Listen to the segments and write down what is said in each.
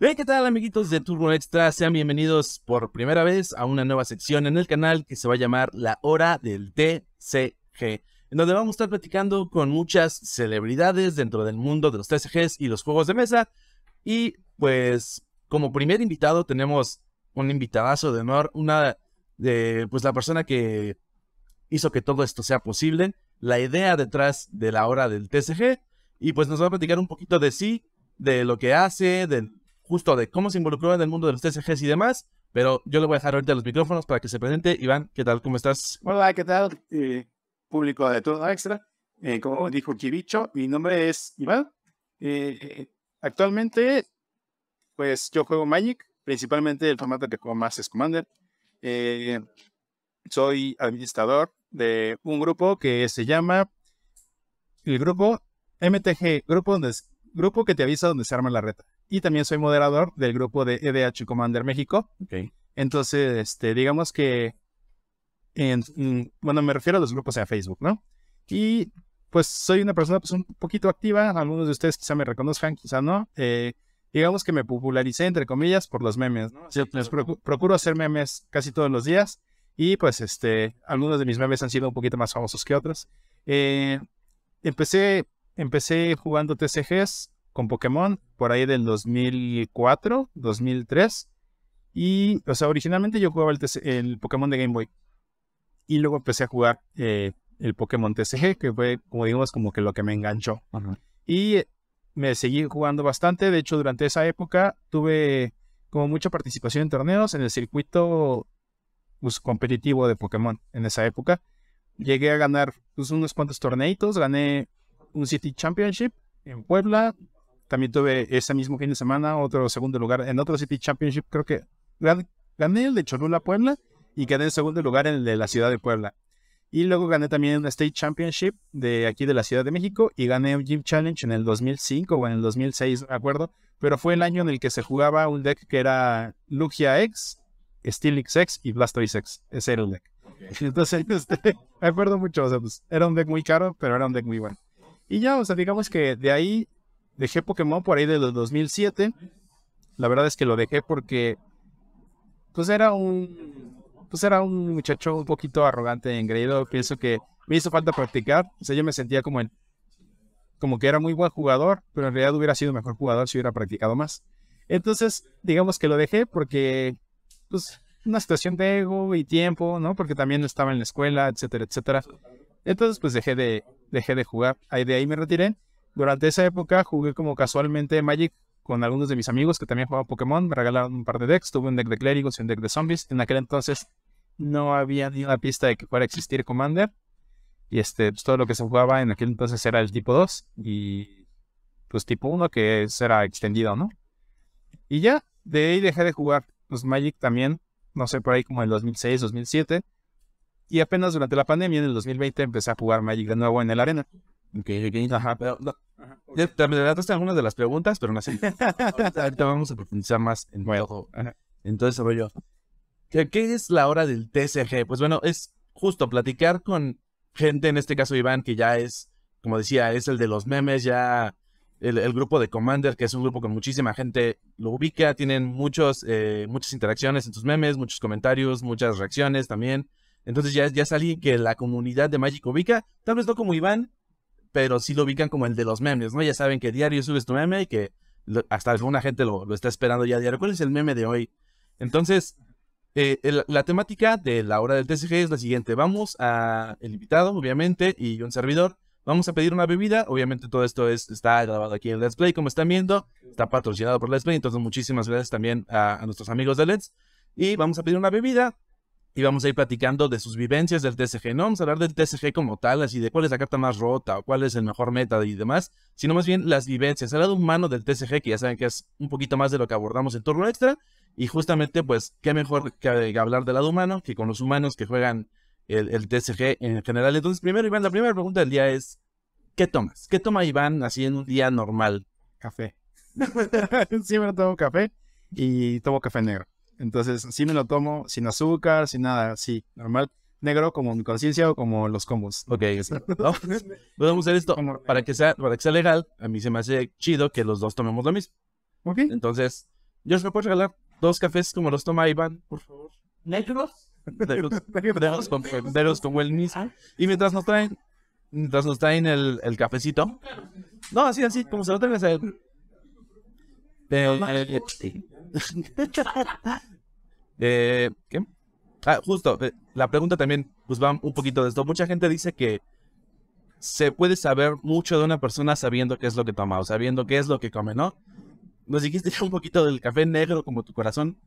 Hey, ¿qué tal amiguitos de Turbo Extra? Sean bienvenidos por primera vez a una nueva sección en el canal que se va a llamar La Hora del TCG, en donde vamos a estar platicando con muchas celebridades dentro del mundo de los TCGs y los juegos de mesa. Y pues como primer invitado tenemos un invitadazo de honor, una de pues la persona que hizo que todo esto sea posible, la idea detrás de la Hora del TCG. Y pues nos va a platicar un poquito de sí, de lo que hace, de justo de cómo se involucró en el mundo de los TSGs y demás, pero yo le voy a dejar ahorita los micrófonos para que se presente. Iván, ¿qué tal? ¿Cómo estás? Hola, ¿qué tal? Eh, público de todo Extra. Eh, como dijo Kibicho, mi nombre es Iván. Eh, actualmente, pues yo juego Magic, principalmente el formato que juego más es Commander. soy administrador de un grupo que se llama el grupo MTG, grupo, donde, grupo que te avisa donde se arma la reta y también soy moderador del grupo de EDH Commander México. Entonces, este, digamos que, en, mm, bueno, me refiero a los grupos de Facebook, ¿no? Y pues soy una persona pues, un poquito activa, algunos de ustedes quizá me reconozcan, quizá no. Eh, digamos que me popularicé, entre comillas, por los memes, ¿no? procuro, hacer memes casi todos los días y pues este, algunos de mis memes han sido un poquito más famosos que otros. Eh, empecé, empecé jugando TCGs con Pokémon, por ahí del 2004, 2003. Y, o sea, originalmente yo jugaba el, Pokémon de Game Boy. Y luego empecé a jugar eh, el Pokémon TCG, que fue, como digamos, como que lo que me enganchó. Y eh, me seguí jugando bastante. De hecho, durante esa época tuve como mucha participación en torneos en el circuito pues, competitivo de Pokémon en esa época. Llegué a ganar pues, unos cuantos torneitos. Gané un City Championship en Puebla, también tuve ese mismo fin de semana otro segundo lugar en otro City Championship. Creo que gané el de Cholula Puebla y quedé en segundo lugar en el de la ciudad de Puebla. Y luego gané también un State Championship de aquí de la Ciudad de México y gané un Gym Challenge en el 2005 o en el 2006, de acuerdo. Pero fue el año en el que se jugaba un deck que era Lugia X, Steelix X y Blastoise X. Ese era el deck. Entonces, este, me acuerdo mucho. Pues, era un deck muy caro, pero era un deck muy bueno. Y ya, o sea, digamos que de ahí Dejé Pokémon por ahí de los 2007. La verdad es que lo dejé porque pues era un pues era un muchacho un poquito arrogante, engreído. Pienso que me hizo falta practicar. O sea, yo me sentía como en, como que era muy buen jugador, pero en realidad hubiera sido mejor jugador si hubiera practicado más. Entonces, digamos que lo dejé porque, pues, una situación de ego y tiempo, ¿no? Porque también estaba en la escuela, etcétera, etcétera. Entonces, pues dejé de, dejé de jugar. Ahí de ahí me retiré. Durante esa época jugué como casualmente Magic con algunos de mis amigos que también jugaban Pokémon, me regalaron un par de decks, tuve un deck de clérigos y un deck de zombies. En aquel entonces no había ni una pista de que fuera a existir Commander. Y este, pues, todo lo que se jugaba en aquel entonces era el tipo 2 y pues tipo 1 que era extendido, ¿no? Y ya, de ahí dejé de jugar. Pues, Magic también, no sé, por ahí como en 2006, 2007. Y apenas durante la pandemia, en el 2020, empecé a jugar Magic de nuevo en el arena. Ok, Ajá, pero algunas de las preguntas, pero no sé. ahorita, vamos a profundizar más en juego. Entonces, yo. ¿Qué, es la hora del TCG? Pues bueno, es justo platicar con gente, en este caso Iván, que ya es, como decía, es el de los memes, ya el, el, grupo de Commander, que es un grupo con muchísima gente, lo ubica, tienen muchos, eh, muchas interacciones en sus memes, muchos comentarios, muchas reacciones también. Entonces ya, ya es alguien que la comunidad de Magic ubica, tal vez no como Iván, pero sí lo ubican como el de los memes, ¿no? Ya saben que diario subes tu meme y que hasta alguna gente lo, está esperando ya diario. ¿Cuál es el meme de hoy? Entonces, eh, la temática de la hora del TCG es la siguiente. Vamos a el invitado, obviamente, y un servidor. Vamos a pedir una bebida. Obviamente todo esto está grabado aquí en Let's Play, como están viendo. Está patrocinado por Let's Play. Entonces, muchísimas gracias también a, a nuestros amigos de Let's. Y vamos a pedir una bebida y vamos a ir platicando de sus vivencias del TCG. No vamos a hablar del TCG como tal, así de cuál es la carta más rota o cuál es el mejor meta y demás, sino más bien las vivencias, el lado humano del TCG, que ya saben que es un poquito más de lo que abordamos en turno extra. Y justamente, pues, qué mejor que eh, hablar del lado humano que con los humanos que juegan el, el TCG en general. Entonces, primero, Iván, la primera pregunta del día es: ¿qué tomas? ¿Qué toma Iván así en un día normal? Café. Siempre tomo café y tomo café negro. Entonces, así me lo tomo sin azúcar, sin nada, sí, normal. Negro como mi conciencia o como los combos. Ok, pues, podemos hacer esto para que, sea, para que sea legal. A mí se me hace chido que los dos tomemos lo mismo. Ok. Entonces, ¿yo ¿me puedo regalar dos cafés como los toma Iván, por favor? ¿Negros? Negros, como el mismo. Ah. Y mientras nos traen, mientras nos traen el, el cafecito. No, así, así, como se lo traen a eh, eh, ¿Qué? Ah, justo, eh, la pregunta también, pues va un poquito de esto. Mucha gente dice que se puede saber mucho de una persona sabiendo qué es lo que toma o sabiendo qué es lo que come, ¿no? Nos dijiste un poquito del café negro como tu corazón.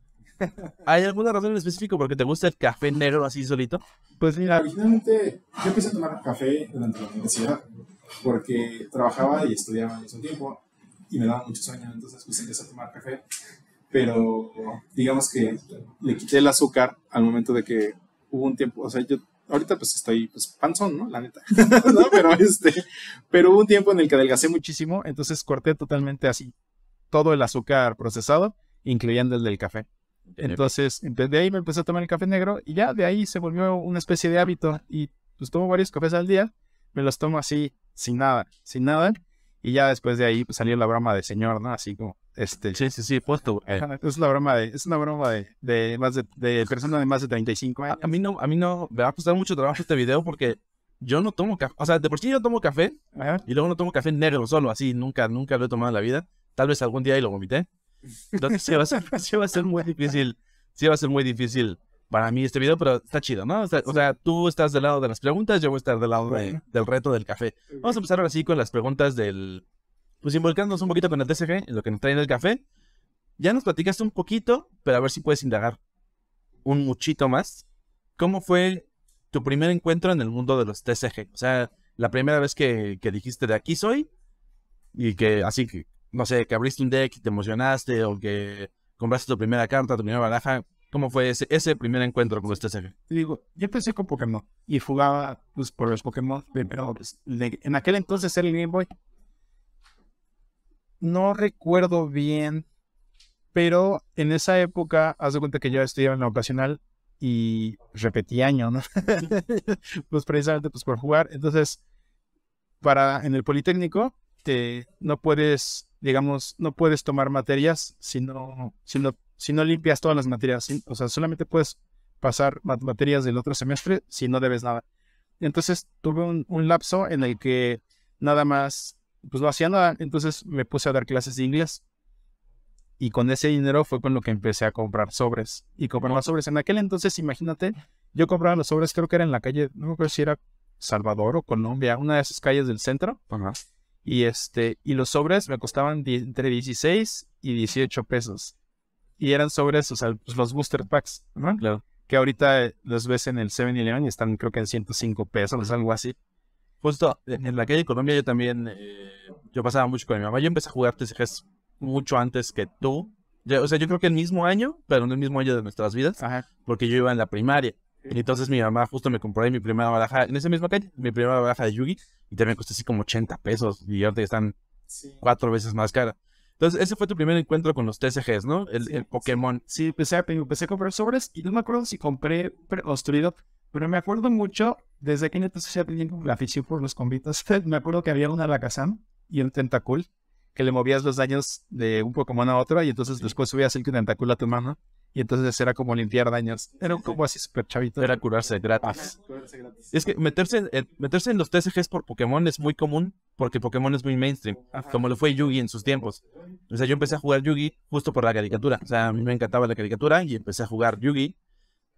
¿Hay alguna razón en específico por te gusta el café negro así solito? Pues mira, originalmente yo empecé a tomar café durante la universidad porque trabajaba y estudiaba al mismo tiempo y me daba muchos sueño, entonces pues empecé a tomar café. Pero digamos que le quité el azúcar al momento de que hubo un tiempo, o sea, yo ahorita pues estoy pues panzón, ¿no? La neta. Pero este, pero hubo un tiempo en el que adelgacé muchísimo, entonces corté totalmente así todo el azúcar procesado, incluyendo el del café. Entonces, de ahí me empecé a tomar el café negro y ya de ahí se volvió una especie de hábito y pues tomo varios cafés al día, me los tomo así, sin nada, sin nada. Y ya después de ahí pues, salió la broma de señor, ¿no? Así como, este... Sí, sí, sí, puesto. Eh. Es la broma de, es una broma de, de más de, de persona de más de 35 años. A, mí no, a mí no, me va a costar mucho trabajo este video porque yo no tomo café, o sea, de por sí yo tomo café y luego no tomo café negro solo, así, nunca, nunca lo he tomado en la vida. Tal vez algún día y lo vomité. Entonces sí va a ser, sí va a ser muy difícil, sí va a ser muy difícil para mí este video, pero está chido, ¿no? O sea, tú estás del lado de las preguntas, yo voy a estar del lado del reto del café. Vamos a empezar ahora sí con las preguntas del... Pues involucrándonos un poquito con el TCG, lo que nos trae en el café. Ya nos platicaste un poquito, pero a ver si puedes indagar un muchito más. ¿Cómo fue tu primer encuentro en el mundo de los TCG? O sea, la primera vez que, dijiste de aquí soy y que así que, no sé, que abriste un deck, te emocionaste o que compraste tu primera carta, tu primera baraja, ¿Cómo fue ese, ese primer encuentro con este Sergio? Digo, yo empecé con Pokémon y jugaba pues, por los Pokémon, pero pues, en aquel entonces era el Game Boy. No recuerdo bien, pero en esa época, haz de cuenta que yo estudiaba en la ocasional y repetía año, ¿no? pues precisamente pues, por jugar. Entonces, para en el Politécnico, te, no puedes, digamos, no puedes tomar materias si no si no limpias todas las materias. O sea, solamente puedes pasar materias del otro semestre si no debes nada. Entonces tuve un, lapso en el que nada más, pues no hacía nada. Entonces me puse a dar clases de inglés. Y con ese dinero fue con lo que empecé a comprar sobres. Y comprar los sobres. En aquel entonces, imagínate, yo compraba los sobres, creo que era en la calle, no creo si era Salvador o Colombia, una de esas calles del centro. Y este, y los sobres me costaban entre 16 y 18 pesos y eran sobre o sea, pues, los booster packs, ¿no? Claro. Que ahorita los ves en el 7-Eleven y están creo que en 105 pesos, algo así. Justo en la calle de Colombia yo también, eh, yo pasaba mucho con mi mamá. Yo empecé a jugar TCGs mucho antes que tú. o sea, yo creo que el mismo año, pero no el mismo año de nuestras vidas, Ajá. porque yo iba en la primaria. Y entonces mi mamá justo me compró mi primera baraja, en esa misma calle, mi primera baraja de Yugi, y también costó así como 80 pesos, y ahorita están cuatro veces más cara. Entonces, ese fue tu primer encuentro con los TCGs, ¿no? El, Pokémon. Sí, empecé, a, empecé, a, comprar sobres y no me acuerdo si compré construido, pero me acuerdo mucho, desde que entonces ya tenía la afición por los convitos. me acuerdo que había un Alakazam y un Tentacool, que le movías los daños de un Pokémon a otro y entonces después subías el Tentacool a tu mano. Y entonces era como limpiar daños. Era como así súper chavito. Era curarse gratis. es que meterse en, meterse en los TSGs por Pokémon es muy común porque Pokémon es muy mainstream, como lo fue Yugi en sus tiempos. O sea, yo empecé a jugar Yugi justo por la caricatura. O sea, a mí me encantaba la caricatura y empecé a jugar Yugi.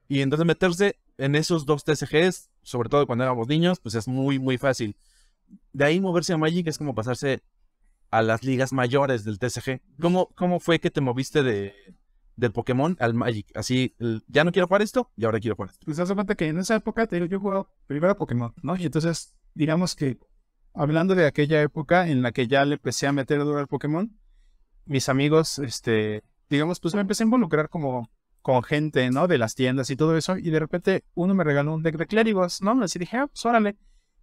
Y entonces meterse en esos dos TCGs, sobre todo cuando éramos niños, pues es muy, muy fácil. De ahí moverse a Magic es como pasarse a las ligas mayores del TCG. ¿Cómo, cómo fue que te moviste de, del Pokémon al Magic. Así, ya no quiero jugar esto y ahora quiero jugar esto. Pues hace falta que en esa época, te yo jugaba primero Pokémon, ¿no? Y entonces, digamos que hablando de aquella época en la que ya le empecé a meter duro al Pokémon, mis amigos, este, digamos, pues me empecé a involucrar como con gente, ¿no? De las tiendas y todo eso. Y de repente uno me regaló un deck de clérigos, ¿no? Así dije, ah, pues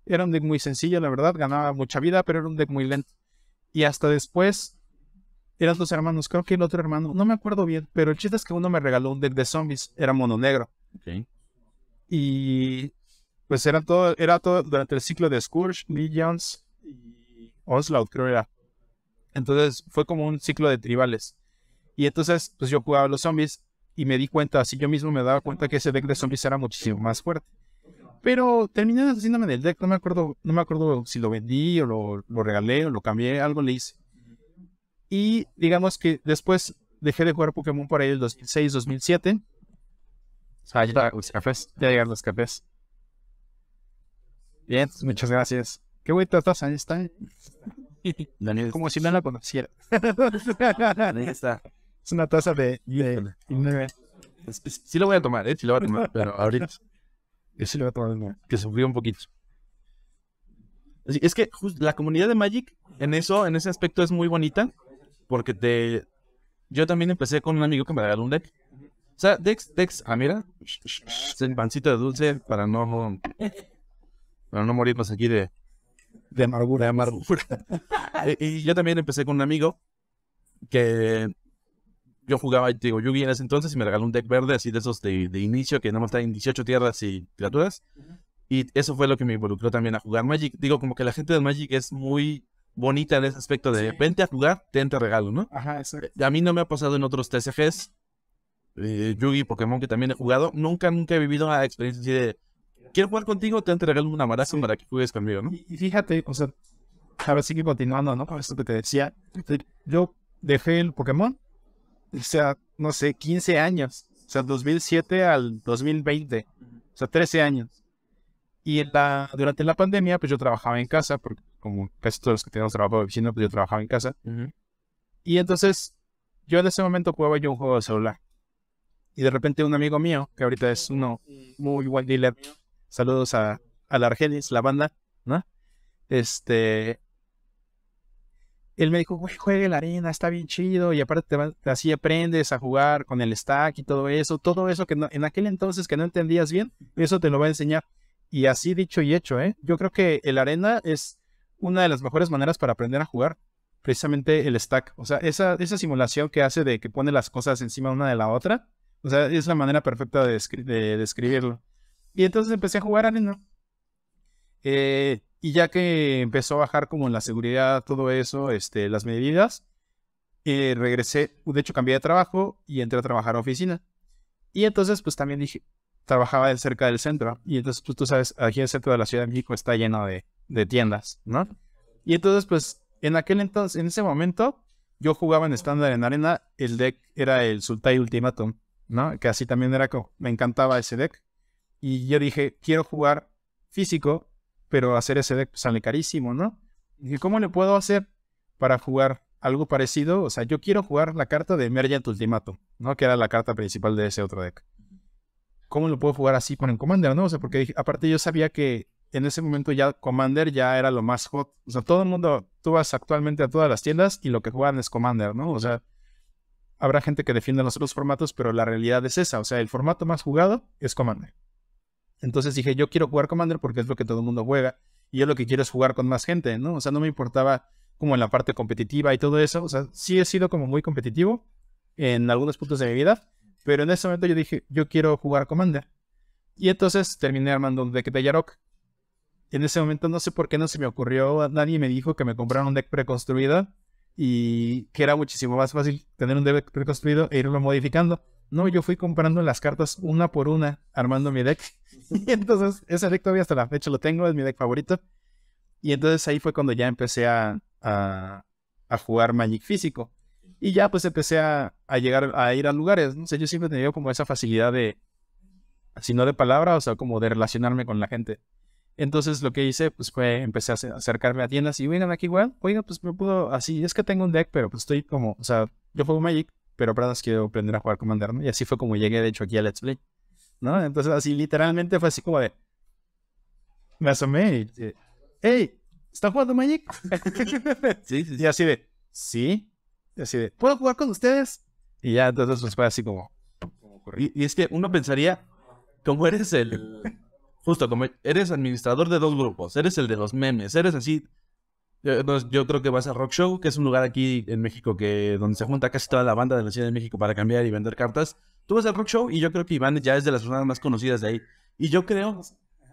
Era un deck muy sencillo, la verdad. Ganaba mucha vida, pero era un deck muy lento. Y hasta después eran dos hermanos, creo que el otro hermano, no me acuerdo bien, pero el chiste es que uno me regaló un deck de zombies, era mono negro. Y pues era todo, era todo durante el ciclo de Scourge, Legions y Onslaught, creo era. Entonces fue como un ciclo de tribales. Y entonces, pues yo jugaba a los zombies y me di cuenta, así yo mismo me daba cuenta que ese deck de zombies era muchísimo más fuerte. Pero terminé haciéndome del deck, no me acuerdo, no me acuerdo si lo vendí o lo regalé o lo cambié, algo le hice. Y digamos que después dejé de jugar Pokémon por ahí el 2006, 2007. O sea, ya llegaron los cafés. Bien, muchas gracias. Qué güey taza, ahí está. Como si no la conociera. ahí está. Es una taza de. de... Sí lo voy a tomar, ¿eh? Sí lo voy a tomar, pero ahorita. Yo sí lo voy a tomar, Que se sufrió un poquito. Es que la comunidad de Magic en eso, en ese aspecto es muy bonita porque te... Yo también empecé con un amigo que me regaló un deck. O sea, Dex, Dex, ah, mira, ah. el pancito de dulce para no, para no morirnos aquí de, de amargura. De amargura. y, yo también empecé con un amigo que yo jugaba, digo, Yugi en ese entonces y me regaló un deck verde así de esos de, inicio que no más está 18 tierras y criaturas. Y eso fue lo que me involucró también a jugar Magic. Digo, como que la gente de Magic es muy bonita en ese aspecto de vente a jugar, te entre regalo, ¿no? Ajá, eh, exacto. A mí no me ha pasado en otros TCGs, eh, Yugi, Pokémon, que también he jugado, nunca, nunca he vivido una experiencia así de quiero jugar contigo, te, entre regalo una maraza para que juegues conmigo, ¿no? Y, fíjate, o sea, a ver, sigue continuando, ¿no? Con esto que te decía, yo dejé el Pokémon, o sea, no sé, 15 años, o sea, 2007 al 2020, o sea, 13 años. Y en la, durante la pandemia, pues yo trabajaba en casa porque como casi todos los que teníamos trabajo de oficina, pues yo trabajaba en casa. Y entonces yo en ese momento jugaba yo un juego de celular. Y de repente un amigo mío, que ahorita es uno muy buen dealer, saludos a, a la Argenis, la banda, ¿no? Este, él me dijo, güey, juegue la arena, está bien chido, y aparte te así aprendes a jugar con el stack y todo eso, todo eso que en aquel entonces que no entendías bien, eso te lo va a enseñar. Y así dicho y hecho, ¿eh? Yo creo que el arena es una de las mejores maneras para aprender a jugar, precisamente el stack. O sea, esa, simulación que hace de que pone las cosas encima una de la otra, o sea, es la manera perfecta de, de describirlo. Y entonces empecé a jugar Arena. Eh, y ya que empezó a bajar como la seguridad, todo eso, este, las medidas, eh, regresé, de hecho cambié de trabajo y entré a trabajar a oficina. Y entonces pues también dije, trabajaba cerca del centro. Y entonces pues tú sabes, aquí el centro de la Ciudad de México está lleno de de tiendas, ¿no? Y entonces, pues, en aquel entonces, en ese momento, yo jugaba en estándar en arena, el deck era el Sultai Ultimatum, ¿no? Que así también era como, me encantaba ese deck. Y yo dije, quiero jugar físico, pero hacer ese deck sale carísimo, ¿no? Y dije, ¿cómo le puedo hacer para jugar algo parecido? O sea, yo quiero jugar la carta de Emergent Ultimatum, ¿no? Que era la carta principal de ese otro deck. ¿Cómo lo puedo jugar así con el Commander, no? O sea, porque aparte yo sabía que en ese momento ya Commander ya era lo más hot. O sea, todo el mundo, tú vas actualmente a todas las tiendas y lo que juegan es Commander, ¿no? O sea, habrá gente que defienda los otros formatos, pero la realidad es esa. O sea, el formato más jugado es Commander. Entonces dije, yo quiero jugar Commander porque es lo que todo el mundo juega. Y yo lo que quiero es jugar con más gente, ¿no? O sea, no me importaba como en la parte competitiva y todo eso. O sea, sí he sido como muy competitivo en algunos puntos de mi vida. Pero en ese momento yo dije, yo quiero jugar Commander. Y entonces terminé armando un deck de Yarok, en ese momento no sé por qué no se me ocurrió, nadie me dijo que me comprara un deck preconstruido y que era muchísimo más fácil tener un deck preconstruido e irlo modificando. No, yo fui comprando las cartas una por una, armando mi deck. y entonces ese deck todavía hasta la fecha lo tengo, es mi deck favorito. Y entonces ahí fue cuando ya empecé a, jugar Magic físico. Y ya pues empecé a, llegar, a ir a lugares. No sé, yo siempre he tenido como esa facilidad de, si no de palabra, o sea, como de relacionarme con la gente. Entonces lo que hice pues fue, empecé a acercarme a tiendas y, oigan, aquí igual, oiga, pues me puedo, así, es que tengo un deck, pero pues estoy como, o sea, yo juego Magic, pero para quiero aprender a jugar Commander, ¿no? Y así fue como llegué, de hecho, aquí a Let's Play, ¿no? Entonces así literalmente fue así como de, me asomé y, dije, hey, está jugando Magic? sí, Y así de, sí, y así de, ¿puedo jugar con ustedes? Y ya, entonces pues fue así como... y, y es que uno pensaría, ¿cómo eres el justo como eres administrador de dos grupos, eres el de los memes, eres así. Yo, creo que vas a Rock Show, que es un lugar aquí en México que donde se junta casi toda la banda de la Ciudad de México para cambiar y vender cartas. Tú vas al Rock Show y yo creo que Iván ya es de las personas más conocidas de ahí. Y yo creo,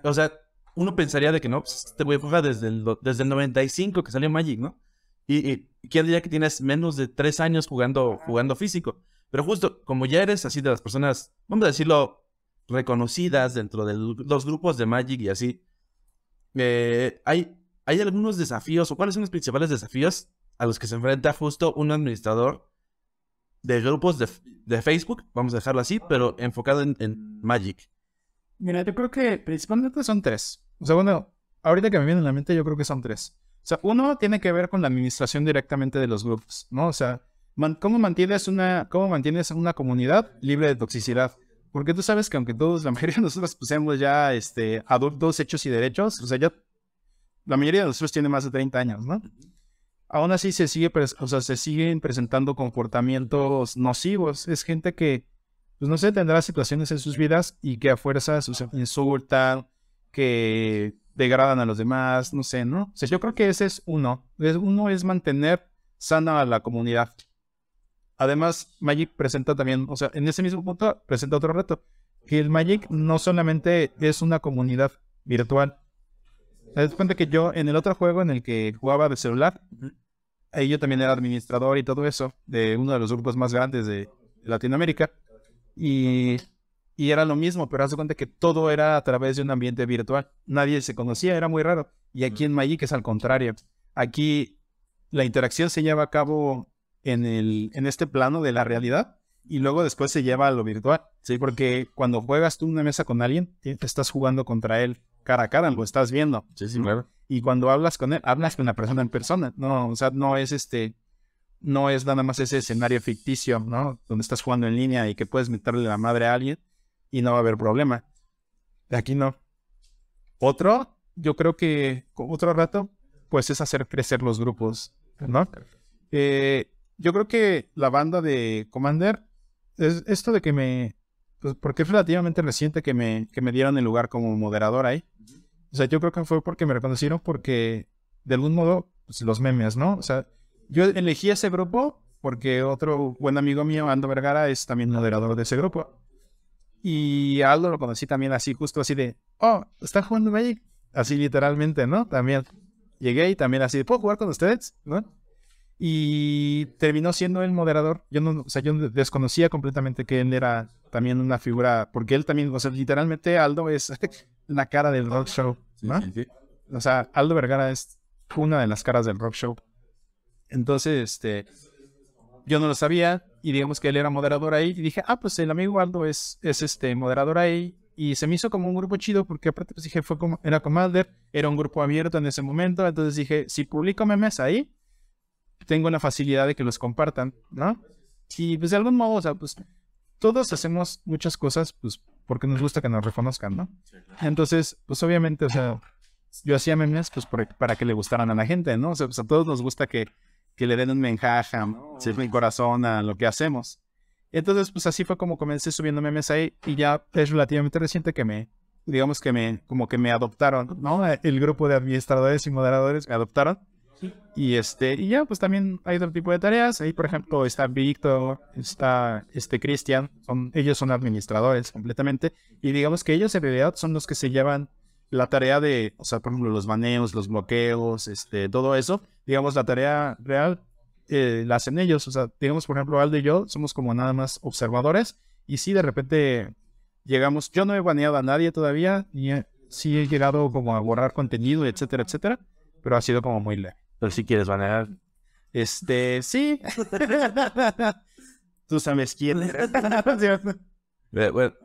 o sea, uno pensaría de que no, pues, te este voy a jugar desde el, desde el 95 que salió Magic, ¿no? Y, y quién diría que tienes menos de tres años jugando, jugando físico. Pero justo como ya eres así de las personas, vamos a decirlo, reconocidas dentro de los grupos de Magic y así. Eh, hay, hay algunos desafíos, o cuáles son los principales desafíos a los que se enfrenta justo un administrador de grupos de, Facebook, vamos a dejarlo así, pero enfocado en, Magic. Mira, yo creo que principalmente son tres. O sea, bueno, ahorita que me viene a la mente, yo creo que son tres. O sea, uno tiene que ver con la administración directamente de los grupos, ¿no? O sea, ¿cómo, mantienes una, ¿cómo mantienes una comunidad libre de toxicidad? Porque tú sabes que aunque todos, la mayoría de nosotros seamos ya este, adultos hechos y derechos, o sea, ya la mayoría de nosotros tiene más de 30 años, ¿no? Aún así se sigue, o se siguen presentando comportamientos nocivos. Es gente que, pues no sé, tendrá situaciones en sus vidas y que a fuerza o insultan, que degradan a los demás, no sé, ¿no? O sea, yo creo que ese es uno. Uno es mantener sana a la comunidad. Además, Magic presenta también, o sea, en ese mismo punto presenta otro reto, que el Magic no solamente es una comunidad virtual. Hazte cuenta que yo en el otro juego en el que jugaba de celular, ahí yo también era administrador y todo eso, de uno de los grupos más grandes de Latinoamérica, y, era lo mismo, pero haz cuenta que todo era a través de un ambiente virtual. Nadie se conocía, era muy raro. Y aquí en Magic es al contrario. Aquí la interacción se lleva a cabo en, el, en este plano de la realidad y luego después se lleva a lo virtual, ¿sí? Porque cuando juegas tú una mesa con alguien, te estás jugando contra él cara a cara, lo estás viendo. Sí, sí, claro. Y cuando hablas con él, hablas con la persona en persona, ¿no? O sea, no es este, no es nada más ese escenario ficticio, ¿no? Donde estás jugando en línea y que puedes meterle la madre a alguien y no va a haber problema. Aquí no. Otro, yo creo que otro rato, pues es hacer crecer los grupos, ¿no? Eh, yo creo que la banda de Commander, es esto de que me, pues porque es relativamente reciente que me, que me dieron el lugar como moderador ahí. O sea, yo creo que fue porque me reconocieron porque, de algún modo, pues, los memes, ¿no? O sea, yo elegí ese grupo porque otro buen amigo mío, Ando Vergara, es también moderador de ese grupo. Y Aldo lo conocí también así, justo así de, oh, ¿están jugando Magic? Así literalmente, ¿no? También. Llegué y también así, ¿puedo jugar con ustedes? ¿No? y terminó siendo el moderador. Yo no, o sea, yo desconocía completamente que él era también una figura, porque él también, o sea, literalmente Aldo es la cara del rock show, O sea, Aldo Vergara es una de las caras del rock show. Entonces, este, yo no lo sabía y digamos que él era moderador ahí y dije, ah, pues el amigo Aldo es, es este moderador ahí y se me hizo como un grupo chido porque aparte pues dije, fue como, era Commander, era un grupo abierto en ese momento, entonces dije, si publico memes ahí, tengo la facilidad de que los compartan, ¿no? Y pues de algún modo, o sea, pues todos hacemos muchas cosas, pues porque nos gusta que nos reconozcan, ¿no? Entonces, pues obviamente, o sea, yo hacía memes, pues para que le gustaran a la gente, ¿no? O sea, pues a todos nos gusta que, que le den un mensaje, no. mi corazón a lo que hacemos. Entonces, pues así fue como comencé subiendo memes ahí y ya es relativamente reciente que me, digamos que me, como que me adoptaron, ¿no? El grupo de administradores y moderadores me adoptaron y este, y ya, pues también hay otro tipo de tareas. Ahí, por ejemplo, está Víctor, está este Cristian, son, ellos son administradores completamente. Y digamos que ellos en realidad son los que se llevan la tarea de, o sea, por ejemplo, los baneos, los bloqueos, este, todo eso. Digamos, la tarea real eh, la hacen ellos. O sea, digamos, por ejemplo, Aldo y yo somos como nada más observadores. Y si de repente llegamos, yo no he baneado a nadie todavía, y sí he llegado como a borrar contenido, etcétera, etcétera, pero ha sido como muy leve. Pero si quieres banear. Este, sí. Tú sabes quién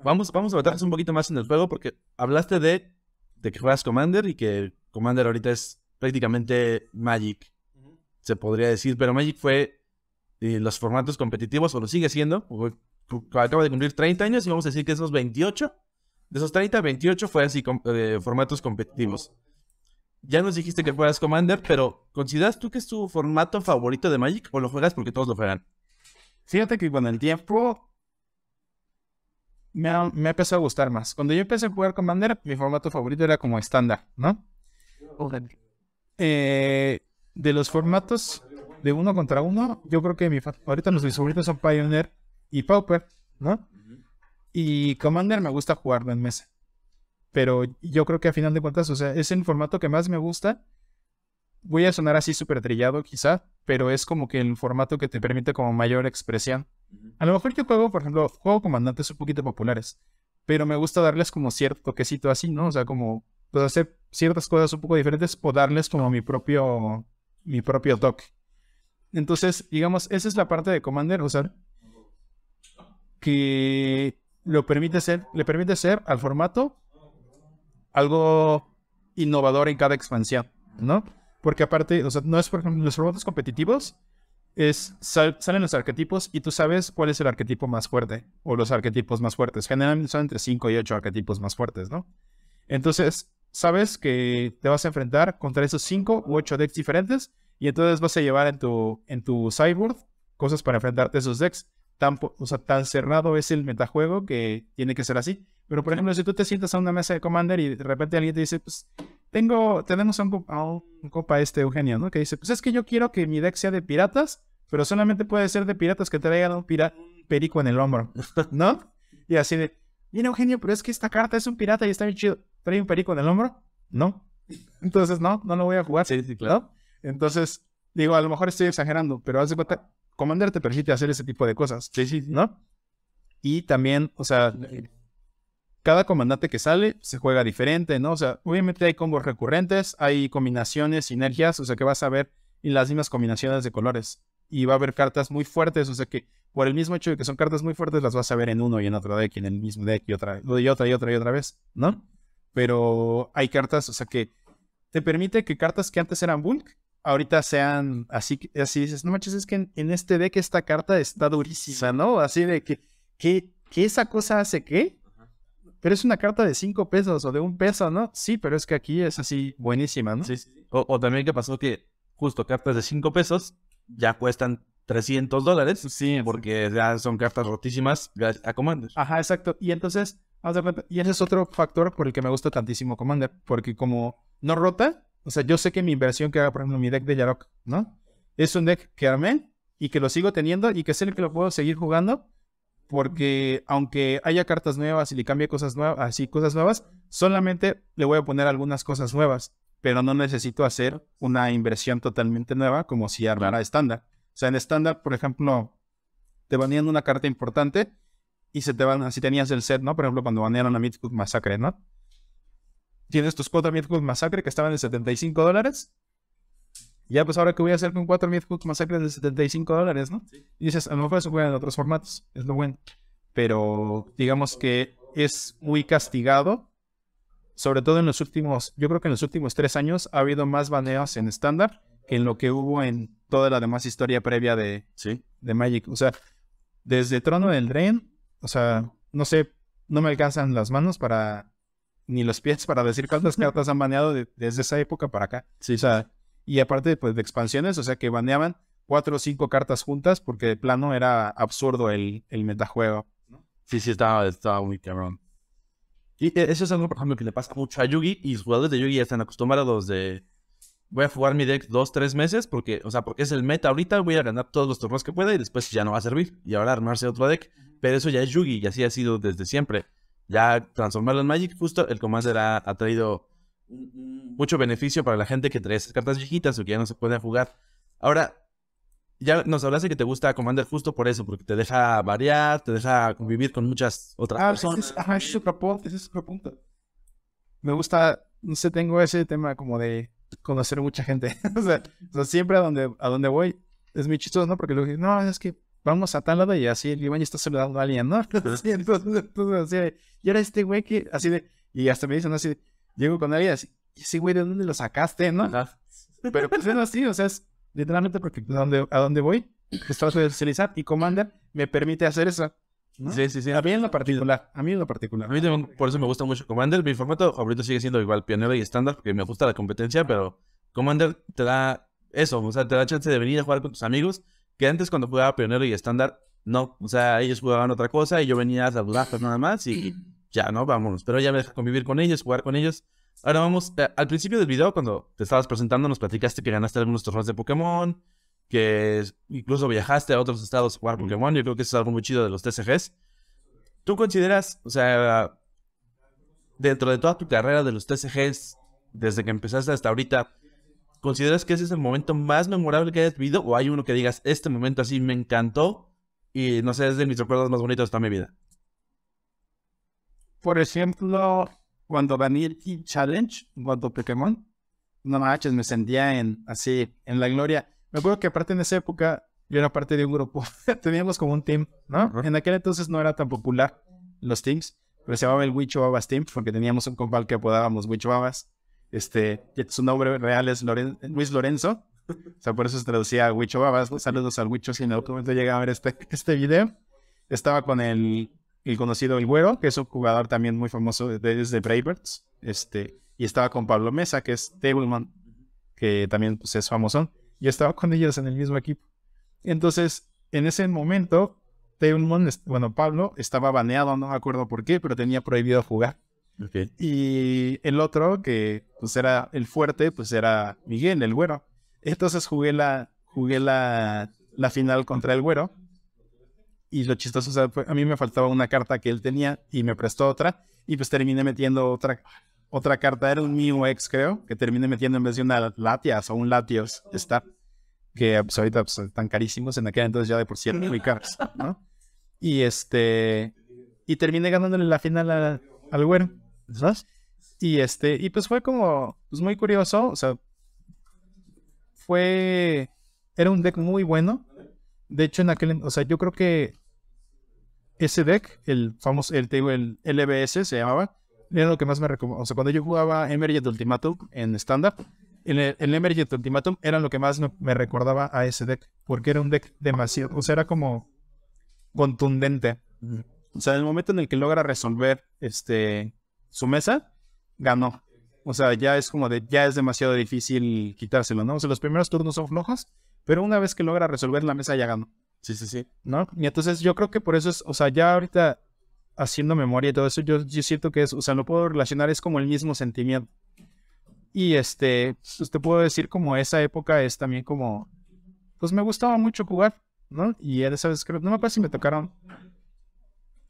vamos, vamos a meternos un poquito más en el juego porque hablaste de, que juegas Commander y que Commander ahorita es prácticamente Magic, se podría decir, pero Magic fue eh, los formatos competitivos, o lo sigue siendo, acaba de cumplir 30 años y vamos a decir que esos 28, de esos 30, 28 fue así eh, formatos competitivos. Ya nos dijiste que juegas Commander, pero ¿consideras tú que es tu formato favorito de Magic o lo juegas porque todos lo juegan? Fíjate que con el tiempo me, ha, me empezó a gustar más. Cuando yo empecé a jugar Commander, mi formato favorito era como estándar, ¿no? Eh, de los formatos de uno contra uno, yo creo que mi ahorita los mis favoritos son Pioneer y Pauper, ¿no? Y Commander me gusta jugarlo en mesa. Pero yo creo que a final de cuentas, o sea, es el formato que más me gusta. Voy a sonar así súper trillado quizá, pero es como que el formato que te permite como mayor expresión. A lo mejor yo juego, por ejemplo, juego comandantes un poquito populares, pero me gusta darles como cierto toquecito así, ¿no? O sea, como pues, hacer ciertas cosas un poco diferentes o darles como mi propio mi propio toque. Entonces, digamos, esa es la parte de Commander, o sea, que lo permite ser, le permite ser al formato algo innovador en cada expansión, ¿no? Porque aparte, o sea, no es, por ejemplo, los robots competitivos, es, salen los arquetipos y tú sabes cuál es el arquetipo más fuerte o los arquetipos más fuertes. Generalmente son entre 5 y 8 arquetipos más fuertes, ¿no? Entonces, sabes que te vas a enfrentar contra esos 5 u 8 decks diferentes y entonces vas a llevar en tu, en tu cyborg cosas para enfrentarte a esos decks tan, o sea, tan cerrado es el metajuego que tiene que ser así. Pero, por ejemplo, si tú te sientas a una mesa de Commander y de repente alguien te dice, pues, tengo, tenemos a un, copa este Eugenio, ¿no? Que dice, pues es que yo quiero que mi deck sea de piratas, pero solamente puede ser de piratas que traigan un, pirata, perico en el hombro, ¿no? Y así de, mira Eugenio, pero es que esta carta es un pirata y está bien chido. ¿Trae un perico en el hombro? No. Entonces, no, no lo voy a jugar. claro. Entonces, digo, a lo mejor estoy exagerando, pero haz cuenta, Commander te permite hacer ese tipo de cosas. Sí, sí, ¿No? Y también, o sea, cada comandante que sale se juega diferente, ¿no? O sea, obviamente hay combos recurrentes, hay combinaciones, sinergias, o sea, que vas a ver en las mismas combinaciones de colores. Y va a haber cartas muy fuertes, o sea que por el mismo hecho de que son cartas muy fuertes, las vas a ver en uno y en otro deck, y en el mismo deck, y otra, y otra, y otra, y otra vez, ¿no? Pero hay cartas, o sea que te permite que cartas que antes eran bulk, ahorita sean así, así dices, no manches, es que en, este deck esta carta está durísima, ¿no? Así de que, que, que esa cosa hace qué? Pero es una carta de cinco pesos o de un peso, ¿no? Sí, pero es que aquí es así buenísima, ¿no? Sí, sí. O, también que pasó que justo cartas de cinco pesos ya cuestan 300 dólares. Sí. Porque ya son cartas rotísimas a Commander. Ajá, exacto. Y entonces, y ese es otro factor por el que me gusta tantísimo Commander, porque como no rota, o sea, yo sé que mi inversión que haga, por ejemplo, mi deck de Yarok, ¿no? Es un deck que armé y que lo sigo teniendo y que el que lo puedo seguir jugando porque aunque haya cartas nuevas y le cambie cosas nuevas, así cosas nuevas, solamente le voy a poner algunas cosas nuevas, pero no necesito hacer una inversión totalmente nueva como si armara estándar. O sea, en estándar, por ejemplo, te banean una carta importante y se te van, así tenías el set, ¿no? Por ejemplo, cuando banearon a Midcook Massacre, ¿no? Tienes tus cuatro Meat Massacre que estaban en 75 dólares. Ya, pues ahora que voy a hacer con cuatro Meat Masacre de 75 dólares, ¿no? Y dices, a lo mejor eso juega en otros formatos, es lo bueno. Pero digamos que es muy castigado. Sobre todo en los últimos, yo creo que en los últimos tres años ha habido más baneos en estándar que en lo que hubo en toda la demás historia previa de, ¿Sí? de Magic. O sea, desde Trono del Drain, o sea, no sé, no me alcanzan las manos para ni los pies para decir cuántas cartas han baneado desde esa época para acá. Sí, y aparte pues, de expansiones, o sea que baneaban cuatro o cinco cartas juntas porque de plano era absurdo el, el metajuego. Sí, sí, estaba, estaba muy cabrón. Y eh, eso es algo, por ejemplo, que le pasa mucho a Yugi y los jugadores de Yugi ya están acostumbrados de voy a jugar mi deck dos, tres meses porque, o sea, porque es el meta ahorita, voy a ganar todos los torneos que pueda y después ya no va a servir y ahora armarse otro deck. Pero eso ya es Yugi y así ha sido desde siempre ya transformarlo en Magic, justo el Commander ha, traído mucho beneficio para la gente que trae esas cartas viejitas o que ya no se puede jugar. Ahora, ya nos hablaste que te gusta Commander justo por eso, porque te deja variar, te deja convivir con muchas otras ah, pues, personas. Me gusta, no sé, tengo ese tema como de conocer mucha gente. o, sea, siempre a donde, a voy es mi chistoso, ¿no? Porque luego, no, es que vamos a tal lado y así el Giovanni está saludando a alguien, ¿no? y ahora este güey que, así de, y hasta me dicen así, de, llego con alguien así, y ese güey, ¿de dónde lo sacaste, no? Pero pues es así, o sea, es literalmente porque pues, a dónde a dónde voy, pues, de socializar y Commander me permite hacer eso. Sí, sí, sí. A mí en lo particular. A mí en lo particular. A mí por eso me gusta mucho Commander. Mi formato favorito sigue siendo igual pionero y estándar, porque me gusta la competencia, pero Commander te da eso, o sea, te da chance de venir a jugar con tus amigos que antes cuando jugaba pionero y estándar, no, o sea, ellos jugaban otra cosa y yo venía a pero pues, nada más y ya, ¿no? Vámonos. Pero ya me deja convivir con ellos, jugar con ellos. Ahora vamos, eh, al principio del video, cuando te estabas presentando, nos platicaste que ganaste algunos torneos de Pokémon, que incluso viajaste a otros estados a jugar Pokémon. Yo creo que eso es algo muy chido de los TCGs. ¿Tú consideras, o sea, dentro de toda tu carrera de los TCGs, desde que empezaste hasta ahorita, ¿Consideras que ese es el momento más memorable que hayas vivido? ¿O hay uno que digas, este momento así me encantó y no sé, es de mis recuerdos más bonitos de toda mi vida? Por ejemplo, cuando venía el Challenge, cuando Pokémon, no manches, me sentía en, así, en la gloria. Me acuerdo que aparte en esa época, yo era parte de un grupo, teníamos como un team, ¿no? En aquel entonces no era tan popular los teams, pero se llamaba el Wichobabas Team porque teníamos un compal que apodábamos Wichobabas. Este, su nombre real es Luis Lorenzo. O sea, por eso se traducía a Huicho Babas. Saludos al Huicho si en algún momento llega a ver este, este video. Estaba con el, el conocido El Güero, que es un jugador también muy famoso desde, de Braverts. Este, y estaba con Pablo Mesa, que es Tableman, que también pues, es famoso. Y estaba con ellos en el mismo equipo. Entonces, en ese momento, Tableman, bueno, Pablo estaba baneado, no me acuerdo por qué, pero tenía prohibido jugar. Y el otro, que pues era el fuerte, pues era Miguel, el güero. Entonces jugué la, jugué la, la final contra el güero. Y lo chistoso, o sea, a mí me faltaba una carta que él tenía y me prestó otra. Y pues terminé metiendo otra, otra carta. Era un mío ex creo, que terminé metiendo en vez de una Latias o un Latios Star. Que pues, ahorita pues, están carísimos. En aquel entonces ya de por cierto muy caros, Y este. Y terminé ganándole la final al güero. Y este, y pues fue como, pues, muy curioso, o sea, fue, era un deck muy bueno. De hecho, en aquel, o sea, yo creo que ese deck, el famoso, el, el LBS se llamaba, era lo que más me recordaba. O sea, cuando yo jugaba Emergent Ultimatum en estándar, el, el Emergent Ultimatum era lo que más me recordaba a ese deck, porque era un deck demasiado, o sea, era como contundente. O sea, en el momento en el que logra resolver este su mesa, ganó. O sea, ya es como de, ya es demasiado difícil quitárselo, ¿no? O sea, los primeros turnos son flojos, pero una vez que logra resolver la mesa, ya ganó. Sí, sí, sí. ¿No? Y entonces yo creo que por eso es, o sea, ya ahorita haciendo memoria y todo eso, yo, siento que es, o sea, lo puedo relacionar, es como el mismo sentimiento. Y este, Usted puede puedo decir como esa época es también como, pues me gustaba mucho jugar, ¿no? Y esa vez creo, no me acuerdo si me tocaron,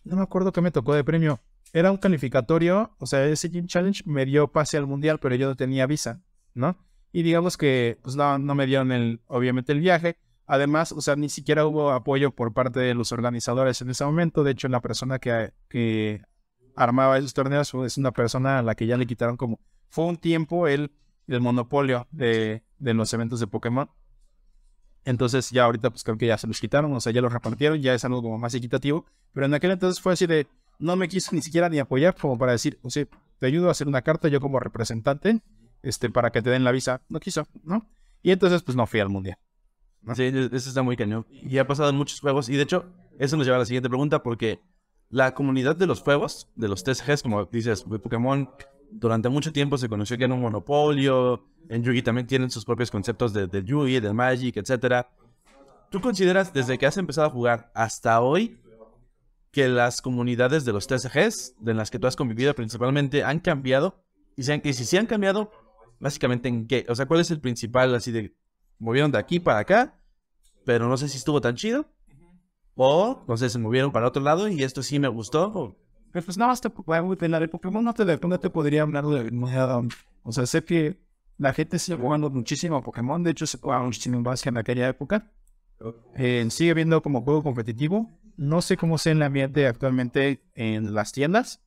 no me acuerdo qué me tocó de premio, era un calificatorio, o sea, ese Gym Challenge me dio pase al mundial, pero yo no tenía visa, ¿no? Y digamos que, pues no, me dieron el, obviamente el viaje. Además, o sea, ni siquiera hubo apoyo por parte de los organizadores en ese momento. De hecho, la persona que, que armaba esos torneos es una persona a la que ya le quitaron como, fue un tiempo el, monopolio de, de los eventos de Pokémon. Entonces ya ahorita pues creo que ya se los quitaron, o sea, ya los repartieron, ya es algo como más equitativo. Pero en aquel entonces fue así de, no me quiso ni siquiera ni apoyar como para decir, o sea, te ayudo a hacer una carta yo como representante, este, para que te den la visa. No quiso, ¿no? Y entonces, pues no fui al mundial. Sí, e-, eso está muy cañón. Y ha pasado en muchos juegos. Y de hecho, eso nos lleva a la siguiente pregunta, porque la comunidad de los juegos, de los TCGs, como dices, de Pokémon, durante mucho tiempo se conoció que era un monopolio. En Yugi también tienen sus propios conceptos de, de Yugi, del Magic, etc. ¿Tú consideras desde que has empezado a jugar hasta hoy que las comunidades de los TSGs, de las que tú has convivido principalmente, han cambiado. Y, sean que si sí han cambiado, básicamente en qué. O sea, ¿cuál es el principal? Así de, movieron de aquí para acá, pero no sé si estuvo tan chido. O, no sé, se movieron para otro lado y esto sí me gustó. Pues nada hasta te de de Pokémon no te, no te podría hablar de O sea, sé que la gente sigue jugando muchísimo a Pokémon. De hecho, se jugaba muchísimo en base en aquella época. Eh, sigue viendo como juego competitivo no sé cómo sea el ambiente actualmente en las tiendas,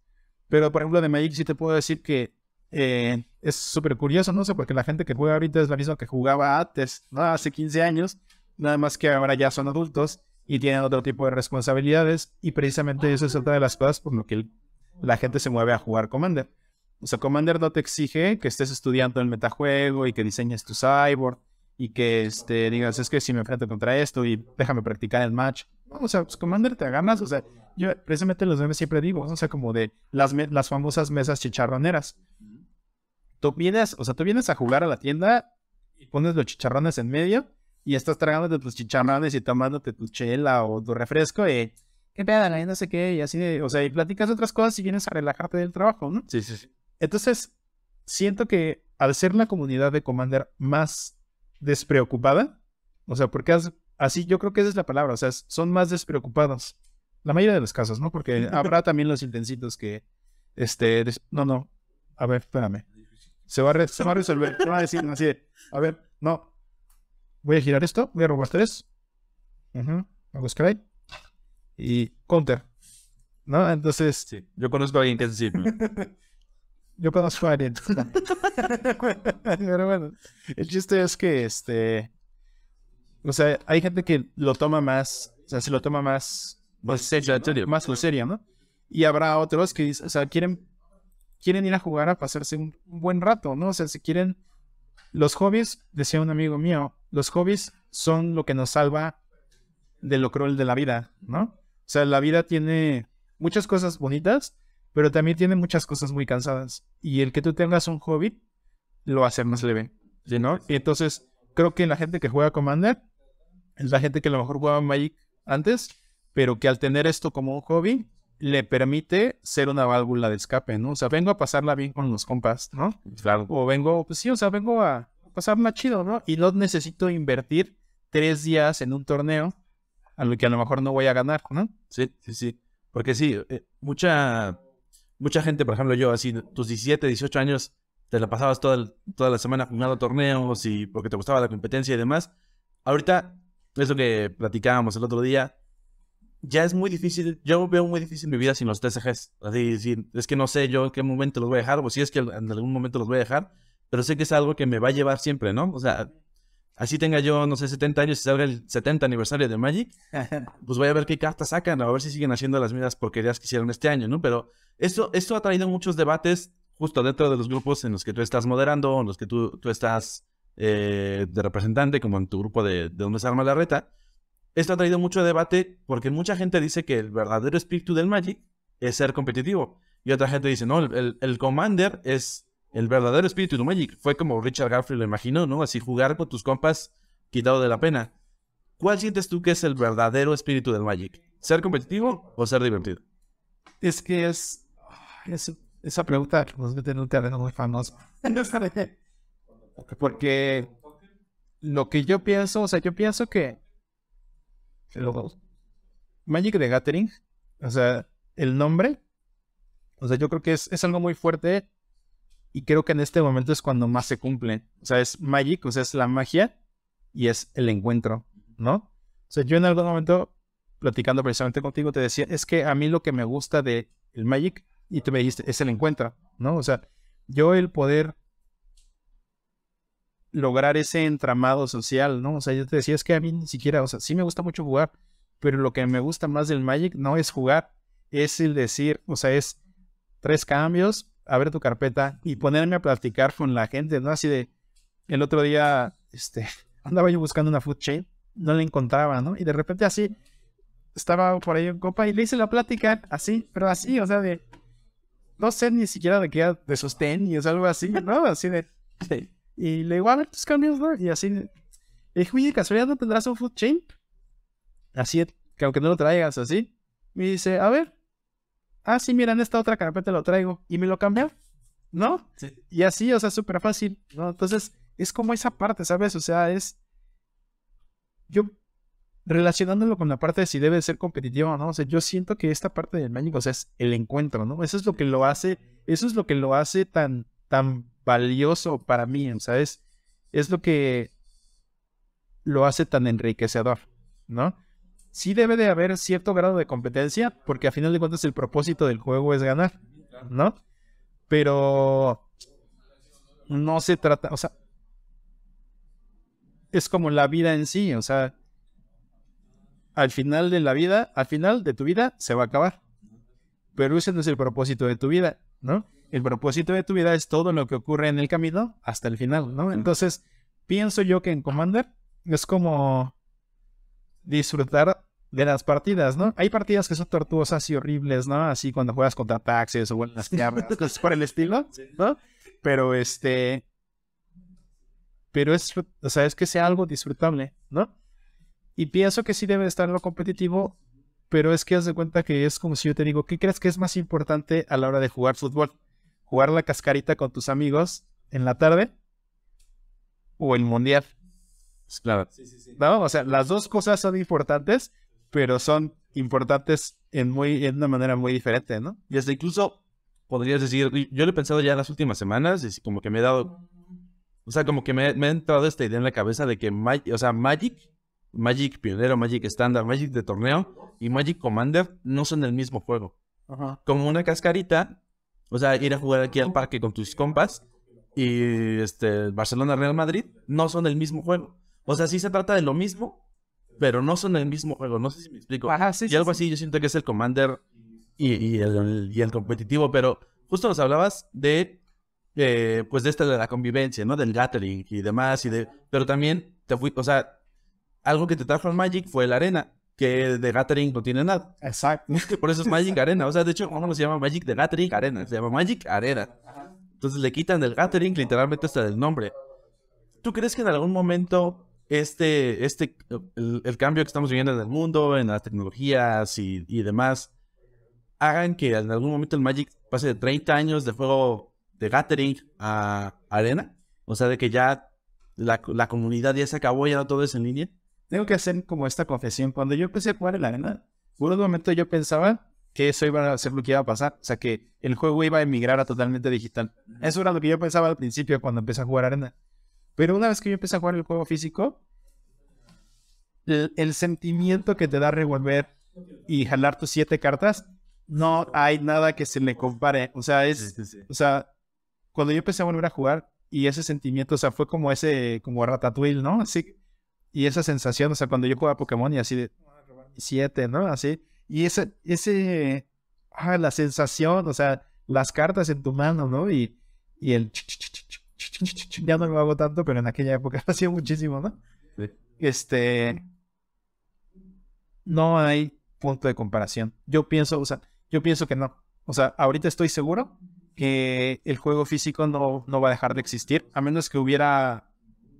pero por ejemplo de Magic sí te puedo decir que eh, es súper curioso, no sé, porque la gente que juega ahorita es la misma que jugaba antes, ¿no? hace 15 años, nada más que ahora ya son adultos y tienen otro tipo de responsabilidades y precisamente eso es otra de las cosas por lo que la gente se mueve a jugar Commander. O sea, Commander no te exige que estés estudiando el metajuego y que diseñes tu cyborg y que este, digas, es que si me enfrento contra esto y déjame practicar el match o sea, pues Commander te agarras, ganas, o sea, yo precisamente los memes siempre digo, o sea, como de las, las famosas mesas chicharroneras. Tú vienes, o sea, tú vienes a jugar a la tienda y pones los chicharrones en medio y estás tragándote tus chicharrones y tomándote tu chela o tu refresco y qué pedo, no sé qué, y así, de, o sea, y platicas otras cosas y vienes a relajarte del trabajo, ¿no? Sí, sí, sí. Entonces, siento que al ser la comunidad de Commander más despreocupada, o sea, porque has así yo creo que esa es la palabra, o sea, son más despreocupados. La mayoría de las casas, ¿no? Porque habrá también los intensitos que, este, no, no, a ver, espérame. Se va, a resolver, se va a decir así a ver, no, voy a girar esto, voy a robar tres, hago y counter, ¿no? Entonces... Sí, yo conozco a alguien yo conozco a alguien. Pero bueno, el chiste es que, este o sea, hay gente que lo toma más, o sea, se lo toma más, más este, serio, ¿no? serio, ¿no? Y habrá otros que, o sea, quieren, quieren ir a jugar a pasarse un, buen rato, ¿no? O sea, si quieren, los hobbies, decía un amigo mío, los hobbies son lo que nos salva de lo cruel de la vida, ¿no? O sea, la vida tiene muchas cosas bonitas, pero también tiene muchas cosas muy cansadas. Y el que tú tengas un hobby lo hace más leve, ¿no? Y entonces, creo que la gente que juega Commander es la gente que a lo mejor jugaba Magic antes, pero que al tener esto como un hobby, le permite ser una válvula de escape, ¿no? O sea, vengo a pasarla bien con los compas, ¿no? Claro. O vengo, pues sí, o sea, vengo a pasar más chido, ¿no? Y no necesito invertir tres días en un torneo a lo que a lo mejor no voy a ganar, ¿no? Sí, sí, sí. Porque sí, eh, mucha, mucha gente, por ejemplo, yo, así, tus 17, 18 años, te la pasabas toda, toda la semana jugando torneos y porque te gustaba la competencia y demás. Ahorita eso que platicábamos el otro día, ya es muy difícil, yo veo muy difícil mi vida sin los TCGs. Así, es que no sé yo en qué momento los voy a dejar, o si es que en algún momento los voy a dejar, pero sé que es algo que me va a llevar siempre, ¿no? O sea, así tenga yo, no sé, 70 años y salga el 70 aniversario de Magic, pues voy a ver qué cartas sacan, a ver si siguen haciendo las mismas porquerías que hicieron este año, ¿no? Pero esto, esto ha traído muchos debates justo dentro de los grupos en los que tú estás moderando, en los que tú, tú estás eh, de representante, como en tu grupo de, donde se arma la reta, esto ha traído mucho debate porque mucha gente dice que el verdadero espíritu del Magic es ser competitivo. Y otra gente dice, no, el, el Commander es el verdadero espíritu del Magic. Fue como Richard Garfield lo imaginó, ¿no? Así jugar con tus compas quitado de la pena. ¿Cuál sientes tú que es el verdadero espíritu del Magic? ¿Ser competitivo o ser divertido? Es que es... esa pregunta nos pues, mete en un terreno muy famoso. Porque lo que yo pienso, o sea, yo pienso que Magic de Gathering, o sea, el nombre, o sea, yo creo que es, es algo muy fuerte y creo que en este momento es cuando más se cumple. O sea, es Magic, o sea, es la magia y es el encuentro, ¿no? O sea, yo en algún momento, platicando precisamente contigo, te decía, es que a mí lo que me gusta de el Magic, y tú me dijiste, es el encuentro, ¿no? O sea, yo el poder lograr ese entramado social, ¿no? O sea, yo te decía, es que a mí ni siquiera, o sea, sí me gusta mucho jugar, pero lo que me gusta más del Magic no es jugar, es el decir, o sea, es tres cambios, abrir tu carpeta y ponerme a platicar con la gente, ¿no? Así de, el otro día, este, andaba yo buscando una food chain, no la encontraba, ¿no? Y de repente así, estaba por ahí en copa y le hice la plática así, pero así, o sea, de, no sé ni siquiera de qué, de sostén y es algo así, ¿no? Así de, de y le digo, a ver tus cambios, ¿no? Y así. Le dije, oye, casualidad, ¿no tendrás un food chain? Así, que aunque no lo traigas, así. Me dice, a ver. Ah, sí, mira, en esta otra carpeta lo traigo. Y me lo cambia, ¿no? Y así, o sea, súper fácil, ¿no? Entonces, es como esa parte, ¿sabes? O sea, es. Yo relacionándolo con la parte de si debe ser competitivo no. O sea, yo siento que esta parte del Magic, o sea, es el encuentro, ¿no? Eso es lo que lo hace, eso es lo que lo hace tan, tan valioso para mí, ¿sabes? Es lo que lo hace tan enriquecedor, ¿no? Sí debe de haber cierto grado de competencia, porque al final de cuentas el propósito del juego es ganar, ¿no? Pero no se trata, o sea, es como la vida en sí, o sea, al final de la vida, al final de tu vida se va a acabar. Pero ese no es el propósito de tu vida, ¿no? el propósito de tu vida es todo lo que ocurre en el camino hasta el final, ¿no? Entonces, pienso yo que en Commander es como disfrutar de las partidas, ¿no? Hay partidas que son tortuosas y horribles, ¿no? Así cuando juegas contra taxis o las por el estilo, ¿no? Pero este. Pero es, o sea, es que sea algo disfrutable, ¿no? Y pienso que sí debe estar lo competitivo, pero es que haz de cuenta que es como si yo te digo, ¿qué crees que es más importante a la hora de jugar fútbol? jugar la cascarita con tus amigos en la tarde o el mundial. Claro. Sí, O sea, las dos cosas son importantes, pero son importantes en, muy, en una manera muy diferente, ¿no? Y hasta incluso podrías decir, yo lo he pensado ya en las últimas semanas y como que me he dado, o sea, como que me, ha entrado esta idea en la cabeza de que, o sea, Magic, Magic pionero, Magic estándar, Magic de torneo y Magic Commander no son el mismo juego. Como una cascarita o sea, ir a jugar aquí al parque con tus compas y este Barcelona Real Madrid no son el mismo juego. O sea, sí se trata de lo mismo, pero no son el mismo juego. No sé si me explico. Ajá, sí, y algo así, yo siento que es el Commander y, el, competitivo, pero justo nos hablabas de, eh, pues de esta de la convivencia, ¿no? Del gathering y demás, y de, pero también te fui, o sea, algo que te trajo al Magic fue la arena que de Gathering no tiene nada. Exacto. Por eso es Magic Arena. O sea, de hecho, no se llama Magic de Gathering Arena, se llama Magic Arena. Entonces le quitan del Gathering literalmente hasta el nombre. ¿Tú crees que en algún momento este, este, el, cambio que estamos viviendo en el mundo, en las tecnologías y, demás, hagan que en algún momento el Magic pase de 30 años de juego de Gathering a Arena? O sea, de que ya la, comunidad ya se acabó, ya todo es en línea tengo que hacer como esta confesión. Cuando yo empecé a jugar el arena, por un momento yo pensaba que eso iba a ser lo que iba a pasar. O sea, que el juego iba a emigrar a totalmente digital. Eso era lo que yo pensaba al principio cuando empecé a jugar arena. Pero una vez que yo empecé a jugar el juego físico, el, sentimiento que te da revolver y jalar tus siete cartas, no hay nada que se le compare. O sea, es, o sea, cuando yo empecé a volver a jugar y ese sentimiento, o sea, fue como ese, como Ratatouille, ¿no? Así, y esa sensación, o sea, cuando yo jugaba Pokémon y así de 7, ¿no? Así. Y ese, ese, ah, la sensación, o sea, las cartas en tu mano, ¿no? Y, y el... Ya no lo hago tanto, pero en aquella época lo hacía muchísimo, ¿no? Este... No hay punto de comparación. Yo pienso, o sea, yo pienso que no. O sea, ahorita estoy seguro que el juego físico no, no va a dejar de existir, a menos que hubiera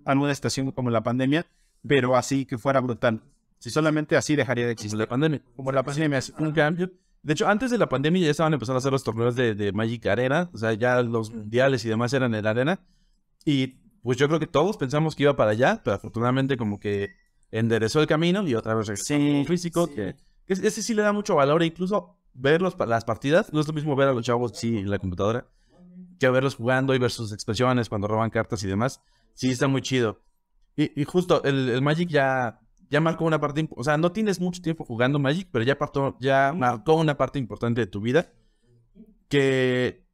alguna estación como la pandemia pero así que fuera brutal. Si solamente así dejaría de existir. la pandemia. Como la pandemia, es un cambio. De hecho, antes de la pandemia ya estaban empezando a hacer los torneos de, de Magic Arena, o sea, ya los mundiales y demás eran en la arena. Y pues yo creo que todos pensamos que iba para allá, pero afortunadamente como que enderezó el camino y otra vez regresó sí, físico. Que, ese sí le da mucho valor e incluso ver las partidas, no es lo mismo ver a los chavos sí, en la computadora que verlos jugando y ver sus expresiones cuando roban cartas y demás. Sí, está muy chido. Y, justo, el, Magic ya, ya marcó una parte, o sea, no tienes mucho tiempo jugando Magic, pero ya, ya marcó una parte importante de tu vida que,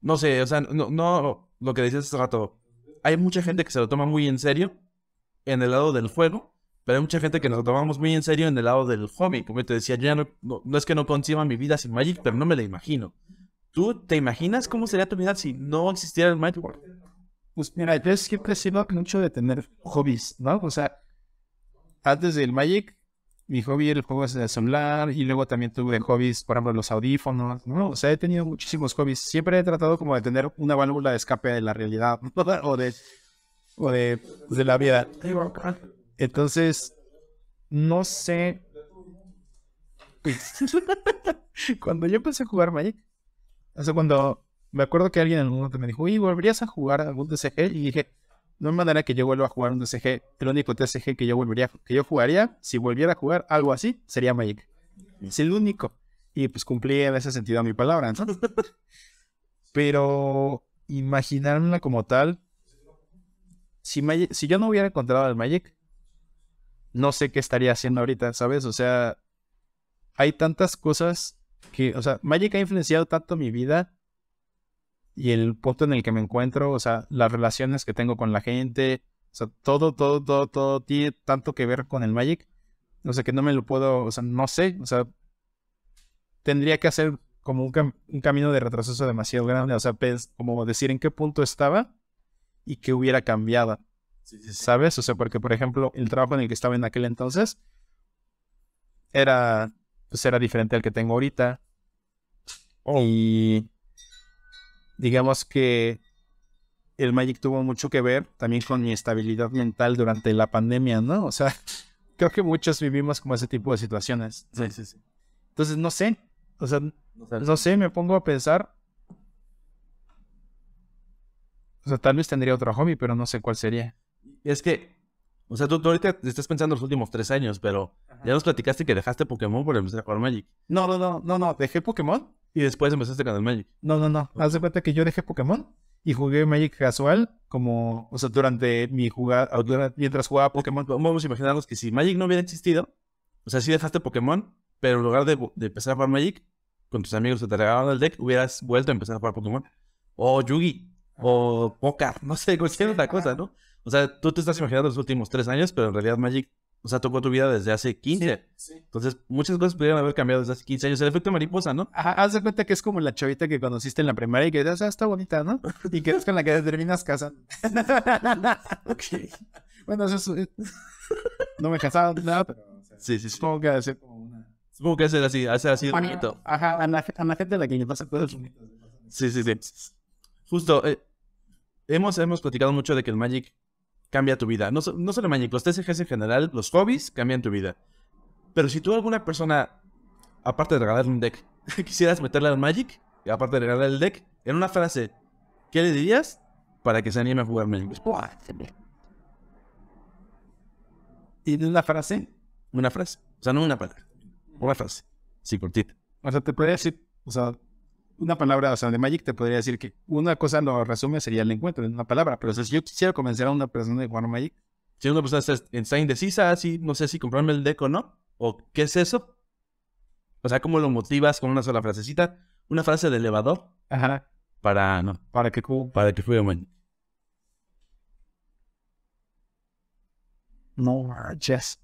no sé, o sea, no, lo que decías hace rato, hay mucha gente que se lo toma muy en serio en el lado del juego, pero hay mucha gente que nos lo tomamos muy en serio en el lado del hobby. Como te decía, yo ya no, no, es que no conciba mi vida sin Magic, pero no me la imagino. ¿Tú te imaginas cómo sería tu vida si no existiera el Magic World? Pues mira, entonces siempre he mucho de tener hobbies, ¿no? O sea, antes del Magic, mi hobby era el juego de celular y luego también tuve hobbies, por ejemplo, los audífonos, ¿no? O sea, he tenido muchísimos hobbies. Siempre he tratado como de tener una válvula de escape de la realidad o, de, o de la vida. Entonces, no sé. cuando yo empecé a jugar Magic, o sea, cuando me acuerdo que alguien en algún momento me dijo, y ¿volverías a jugar algún DCG Y dije, no hay manera que yo vuelva a jugar un TCG. El único TCG que yo volvería, que yo jugaría, si volviera a jugar algo así, sería Magic. Mm. Es el único. Y pues cumplí en ese sentido mi palabra. Pero imaginármela como tal, si, si yo no hubiera encontrado al Magic, no sé qué estaría haciendo ahorita, ¿sabes? O sea, hay tantas cosas que, o sea, Magic ha influenciado tanto mi vida y el punto en el que me encuentro, o sea, las relaciones que tengo con la gente, o sea, todo, todo, todo, todo tiene tanto que ver con el Magic. O sea, que no me lo puedo, o sea, no sé, o sea, tendría que hacer como un, camino de retroceso demasiado grande, o sea, como decir en qué punto estaba y qué hubiera cambiado. ¿Sabes? O sea, porque, por ejemplo, el trabajo en el que estaba en aquel entonces era, pues era diferente al que tengo ahorita. Oh. Y digamos que el Magic tuvo mucho que ver también con mi estabilidad mental durante la pandemia, ¿no? O sea, creo que muchos vivimos como ese tipo de situaciones. Sí, sí, sí. Entonces, no sé, o sea, no sé, me pongo a pensar. O sea, tal vez tendría otro hobby, pero no sé cuál sería. Es que, o sea, tú, ahorita estás pensando en los últimos tres años, pero ya nos platicaste que dejaste Pokémon por el Magic. No, no, no, no, no, dejé Pokémon y después empezaste con el Magic. No, no, no. Haz de cuenta que yo dejé Pokémon y jugué Magic casual, como, o sea, durante mi jugada, mientras jugaba Pokémon. Vamos a imaginarnos que si Magic no hubiera existido, o sea, si dejaste Pokémon, pero en lugar de, empezar a jugar Magic, con tus amigos que te regalaron el deck, hubieras vuelto a empezar a jugar Pokémon. O Yugi, o Poker, no sé, cualquier otra cosa, ¿no? O sea, tú te estás imaginando los últimos tres años, pero en realidad Magic o sea, tocó tu vida desde hace 15. Entonces, muchas cosas pudieron haber cambiado desde hace 15 años. El efecto mariposa, ¿no? Ajá, haz de cuenta que es como la chavita que conociste en la primaria y que dices, ah, está bonita, ¿no? Y que es con la que terminas casando. Ok. Bueno, eso es... Eh, no me casaron, nada, pero... sí, sí, sí. Supongo que hacer como una... Supongo que hacer así, hace así bonito. Ajá, a la, la gente a la que le pasa Sí, sí, sí. Justo, eh, hemos, hemos platicado mucho de que el Magic cambia tu vida. No, no solo magic, los TCGs en general, los hobbies cambian tu vida. Pero si tú alguna persona, aparte de regalarle un deck, quisieras meterle al Magic, y aparte de regalarle el deck, en una frase, ¿qué le dirías para que se anime a jugar Magic? Y en una frase, una frase, o sea, no una palabra, una frase, sí, cortita. O sea, te podría decir, o sea, una palabra, o sea, de Magic te podría decir que una cosa lo resume sería el encuentro en una palabra, pero si yo quisiera convencer a una persona de Juan Magic. Si una persona está, indecisa, así, ah, no sé si comprarme el deck o no, o qué es eso. O sea, ¿cómo lo motivas con una sola frasecita? Una frase de elevador. Ajá. Para, no. Para que Para que No, just.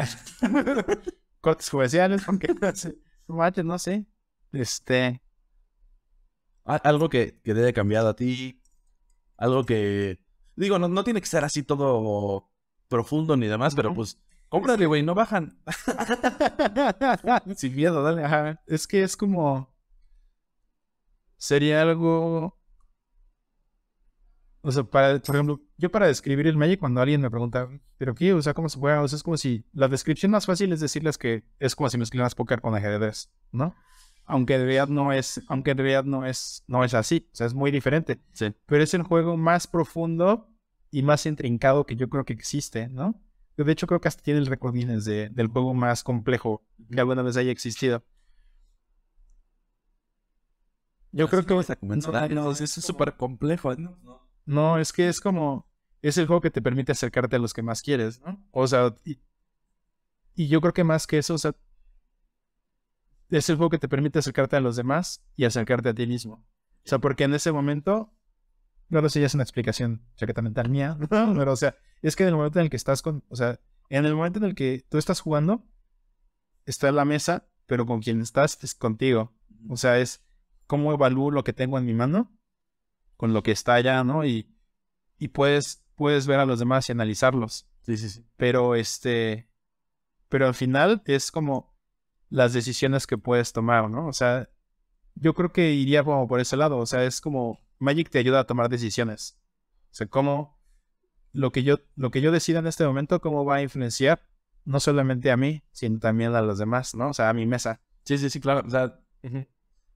Cortes comerciales, porque no sé. No sé. Este. Algo que, que cambiar cambiado a ti. Algo que. Digo, no, tiene que ser así todo profundo ni demás, pero pues. Cómprale, güey, no bajan. Sin miedo, dale. Es que es como. Sería algo o sea, para, por ejemplo, yo para describir el Magic, cuando alguien me pregunta, ¿pero qué? O sea, ¿cómo se juega? O sea, es como si la descripción más fácil es decirles que es como si mezclaras póker con ajedrez, ¿no? Aunque en realidad no es, aunque en realidad no es, no es así. O sea, es muy diferente. Sí. Pero es el juego más profundo y más intrincado que yo creo que existe, ¿no? de hecho creo que hasta tiene el récord de, del juego más complejo que alguna vez haya existido. Yo creo que... No, no, es súper complejo, ¿no? No, es que es como, es el juego que te permite acercarte a los que más quieres, ¿no? O sea, y, yo creo que más que eso, o sea, es el juego que te permite acercarte a los demás y acercarte a ti mismo. O sea, porque en ese momento, claro, si ya es una explicación también mental mía, pero o sea, es que en el momento en el que estás con, o sea, en el momento en el que tú estás jugando, está en la mesa, pero con quien estás es contigo. O sea, es cómo evalúo lo que tengo en mi mano con lo que está allá, ¿no? Y, y puedes, puedes ver a los demás y analizarlos. Sí, sí, sí. Pero este, pero al final es como las decisiones que puedes tomar, ¿no? O sea, yo creo que iría como por ese lado, o sea, es como Magic te ayuda a tomar decisiones. O sea, cómo lo que yo, lo que yo decida en este momento, cómo va a influenciar no solamente a mí, sino también a los demás, ¿no? O sea, a mi mesa. Sí, sí, sí, claro. O sea,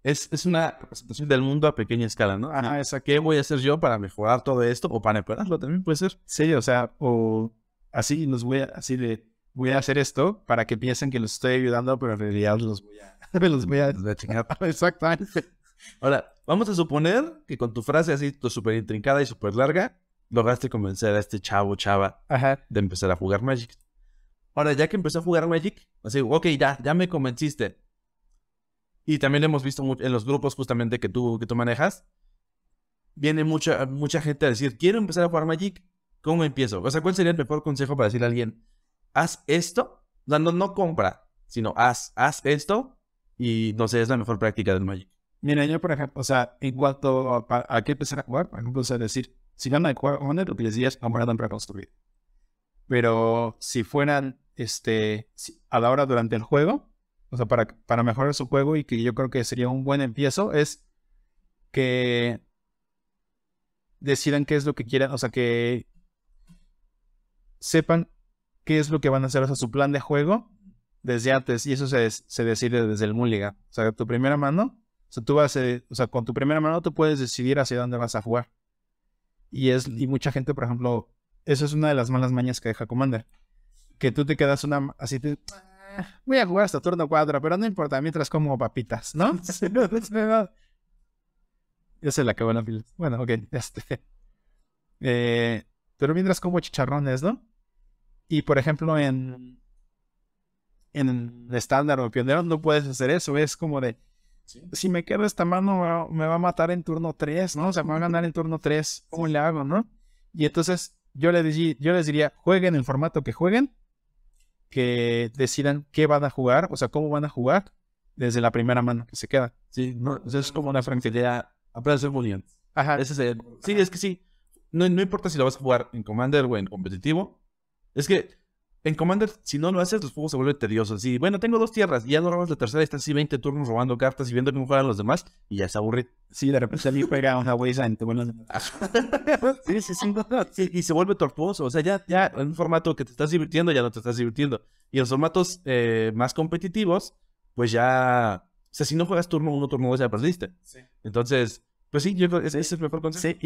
es, es, una representación del mundo a pequeña escala, ¿no? ajá esa, ¿qué voy a hacer yo para mejorar todo esto o para mejorarlo? También puede ser. Sí, o sea, o así nos voy a, así voy a hacer esto para que piensen que los estoy ayudando, pero en realidad los voy a, los voy a, chingar. Exactamente. Ahora, vamos a suponer que con tu frase así, súper intrincada y súper larga, lograste convencer a este chavo, chava, de empezar a jugar Magic. Ahora, ya que empezó a jugar Magic, así, ok, ya, ya me convenciste. Y también lo hemos visto en los grupos justamente que tú, que tú manejas. Viene mucha, mucha gente a decir, quiero empezar a jugar Magic, ¿cómo empiezo? O sea, ¿cuál sería el mejor consejo para decirle a alguien, haz esto? No, no, compra, sino haz, haz esto y no sé, es la mejor práctica del Magic. Mira, yo por ejemplo, o sea, en cuanto a, qué empezar a jugar, por ejemplo, o sea, decir, si van a jugar Honor, lo que les para construir. Pero si fueran, este, a la hora durante el juego, o sea, para, mejorar su juego y que yo creo que sería un buen empiezo, es que decidan qué es lo que quieran, o sea, que sepan qué es lo que van a hacer, o sea, su plan de juego desde antes, y eso se, decide desde el Mulligan. O sea, tu primera mano, o sea, tú vas a, eh, o sea, con tu primera mano tú puedes decidir hacia dónde vas a jugar. Y es, y mucha gente, por ejemplo, eso es una de las malas mañas que deja Commander. Que tú te quedas una, así te, voy a jugar hasta turno 4, pero no importa, mientras como papitas, ¿no? Yo se la que pila. Bueno, ok, este. eh, pero mientras como chicharrones, ¿no? Y por ejemplo, en. En estándar o pionero no puedes hacer eso, es como de. Si me quedo esta mano, me va a matar en turno 3, ¿no? O sea, me va a ganar en turno 3. ¿Cómo le hago, no? Y entonces yo les, yo les diría, jueguen el formato que jueguen, que decidan qué van a jugar, o sea, cómo van a jugar desde la primera mano que se queda. Sí, es como una franquicia a ser muy Ajá. Ese es el... Sí, es que sí. No, no importa si lo vas a jugar en Commander o en competitivo. Es que en Commander, si no lo haces, los juegos se vuelven tediosos. Y bueno, tengo dos tierras, y ya no robas la tercera, estás así 20 turnos robando cartas y viendo cómo juegan los demás, y ya se aburre. Sí, de repente alguien juega una huesa en sí, sí, sí, Y se vuelve tortuoso. O sea, ya, ya en un formato que te estás divirtiendo, ya no te estás divirtiendo. Y en los formatos eh, más competitivos, pues ya. O sea, si no juegas turno uno, turno dos, ya perdiste. Entonces, pues sí, yo creo ese es el mejor consejo. Sí,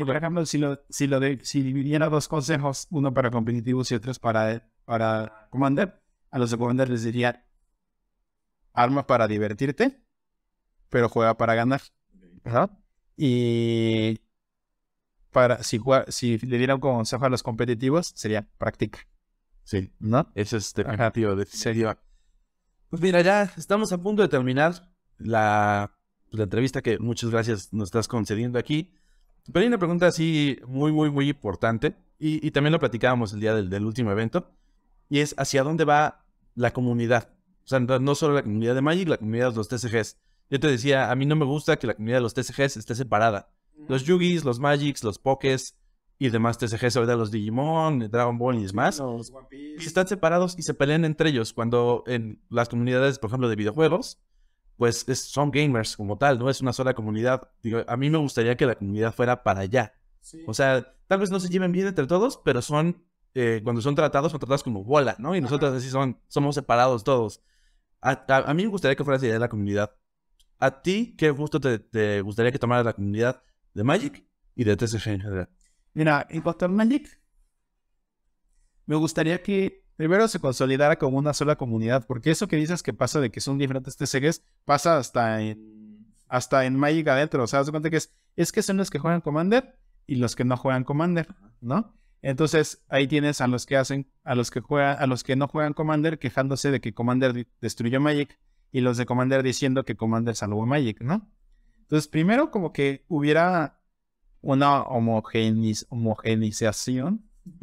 y por ejemplo, si lo, si lo si dividiera dos consejos, uno para competitivos y otro para para Commander, a los de Commander les diría, Armas para divertirte, pero juega para ganar. Y para, si, si le dieran un consejo a los competitivos, sería práctica. Sí, ¿no? Ese es definitivo, de serio. Pues mira, ya estamos a punto de terminar la, entrevista que muchas gracias nos estás concediendo aquí. Pero hay una pregunta así muy, muy, muy importante. Y, también lo platicábamos el día del, último evento y es hacia dónde va la comunidad. O sea, no solo la comunidad de Magic, la comunidad de los TCGs. Yo te decía, a mí no me gusta que la comunidad de los TCGs esté separada. Los Yugis, los Magics, los Pokés y demás TCGs, ahorita los Digimon, Dragon Ball y demás. Los Están separados y se pelean entre ellos. Cuando en las comunidades, por ejemplo, de videojuegos, pues es, son gamers como tal, no es una sola comunidad. Digo, a mí me gustaría que la comunidad fuera para allá. O sea, tal vez no se lleven bien entre todos, pero son eh, cuando son tratados, son tratados como bola, ¿no? Y nosotros así son, somos separados todos. A, mí me gustaría que fuera idea de la comunidad. ¿A ti qué gusto te, gustaría que tomara la comunidad de Magic y de TCG en general? Mira, en cuanto a Magic, me gustaría que primero se consolidara como una sola comunidad, porque eso que dices que pasa de que son diferentes TCGs, pasa hasta en, hasta en Magic adentro. O sea, das cuenta que es, es que son los que juegan Commander y los que no juegan Commander, ¿no? Entonces ahí tienes a los que hacen, a los que juegan, a los que no juegan Commander quejándose de que Commander destruyó Magic y los de Commander diciendo que Commander salvó Magic, ¿no? Entonces primero como que hubiera una homogenización,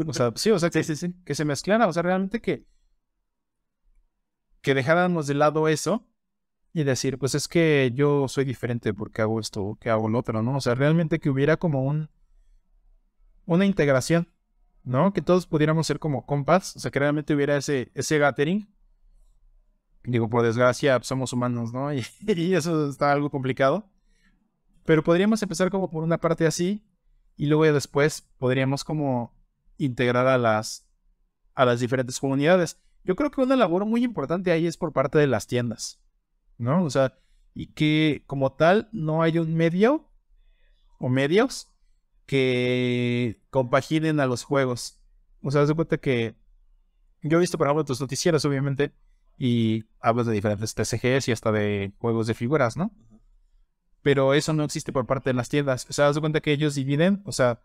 o sea, sí, o sea, que, se mezclara, o sea, realmente que que dejáramos de lado eso y decir, pues es que yo soy diferente porque hago esto o que hago lo otro, ¿no? O sea, realmente que hubiera como un una integración ¿no? Que todos pudiéramos ser como compas, o sea, que realmente hubiera ese, ese gathering. Digo, por desgracia, somos humanos, ¿no? Y, eso está algo complicado. Pero podríamos empezar como por una parte así y luego después podríamos como integrar a las, a las diferentes comunidades. Yo creo que una labor muy importante ahí es por parte de las tiendas, ¿no? O sea, y que como tal no hay un medio o medios que compaginen a los juegos. O sea, de cuenta que yo he visto, por ejemplo, tus noticieros, obviamente, y hablas de diferentes TCGs y hasta de juegos de figuras, ¿no? Pero eso no existe por parte de las tiendas. O sea, de cuenta que ellos dividen, o sea,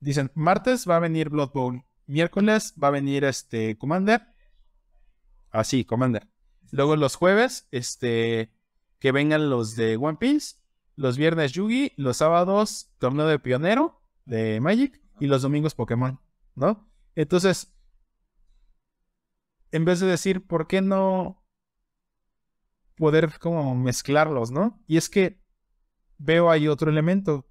dicen, martes va a venir Blood Bowl, miércoles va a venir este Commander. Así, Commander. Luego los jueves, este, que vengan los de One Piece los viernes Yugi, los sábados torneo de pionero de Magic y los domingos Pokémon, ¿no? Entonces, en vez de decir, ¿por qué no poder como mezclarlos, ¿no? Y es que veo ahí otro elemento,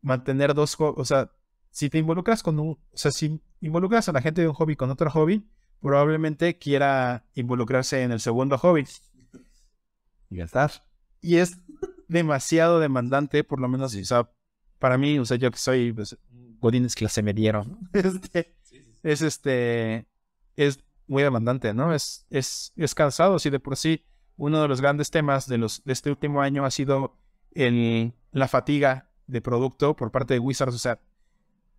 mantener dos o sea, si te involucras con un, o sea, si involucras a la gente de un hobby con otro hobby, probablemente quiera involucrarse en el segundo hobby. Y gastar. Y es demasiado demandante, por lo menos, para mí, o sea, yo que soy, pues, Godines clase me dieron, este, es este, es muy demandante, ¿no? Es, es, es cansado, si de por sí uno de los grandes temas de, los, de este último año ha sido el, la fatiga de producto por parte de Wizards, o sea,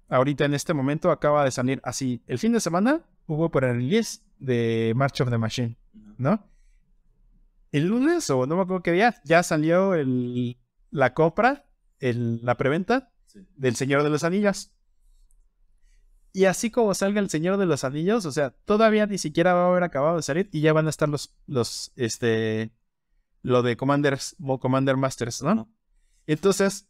ahorita en este momento acaba de salir así, el fin de semana hubo por el release de March of the Machine, ¿no? el lunes o no me acuerdo qué día, ya salió el, la compra, la preventa del Señor de los Anillos. Y así como salga el Señor de los Anillos, o sea, todavía ni siquiera va a haber acabado de salir y ya van a estar los, los, este, lo de Commanders, Commander Masters, ¿no? Entonces,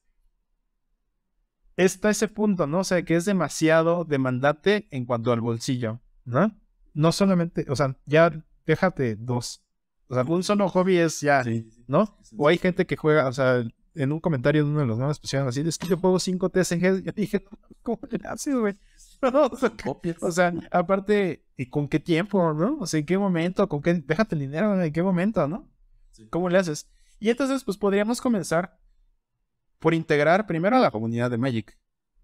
está ese punto, ¿no? O sea, que es demasiado demandante en cuanto al bolsillo, ¿no? No solamente, o sea, ya déjate dos, o sea, un solo hobby es ya, ¿no? O hay gente que juega, o sea, en un comentario de uno de los nuevos pusieron así, es que yo juego 5 TSG. Yo dije, ¿cómo le haces, güey? No, o, sea, o sea, aparte, ¿y con qué tiempo, no? O sea, ¿en qué momento? ¿Con qué? Déjate el dinero, ¿en qué momento, no? ¿Cómo le haces? Y entonces, pues podríamos comenzar por integrar primero a la comunidad de Magic,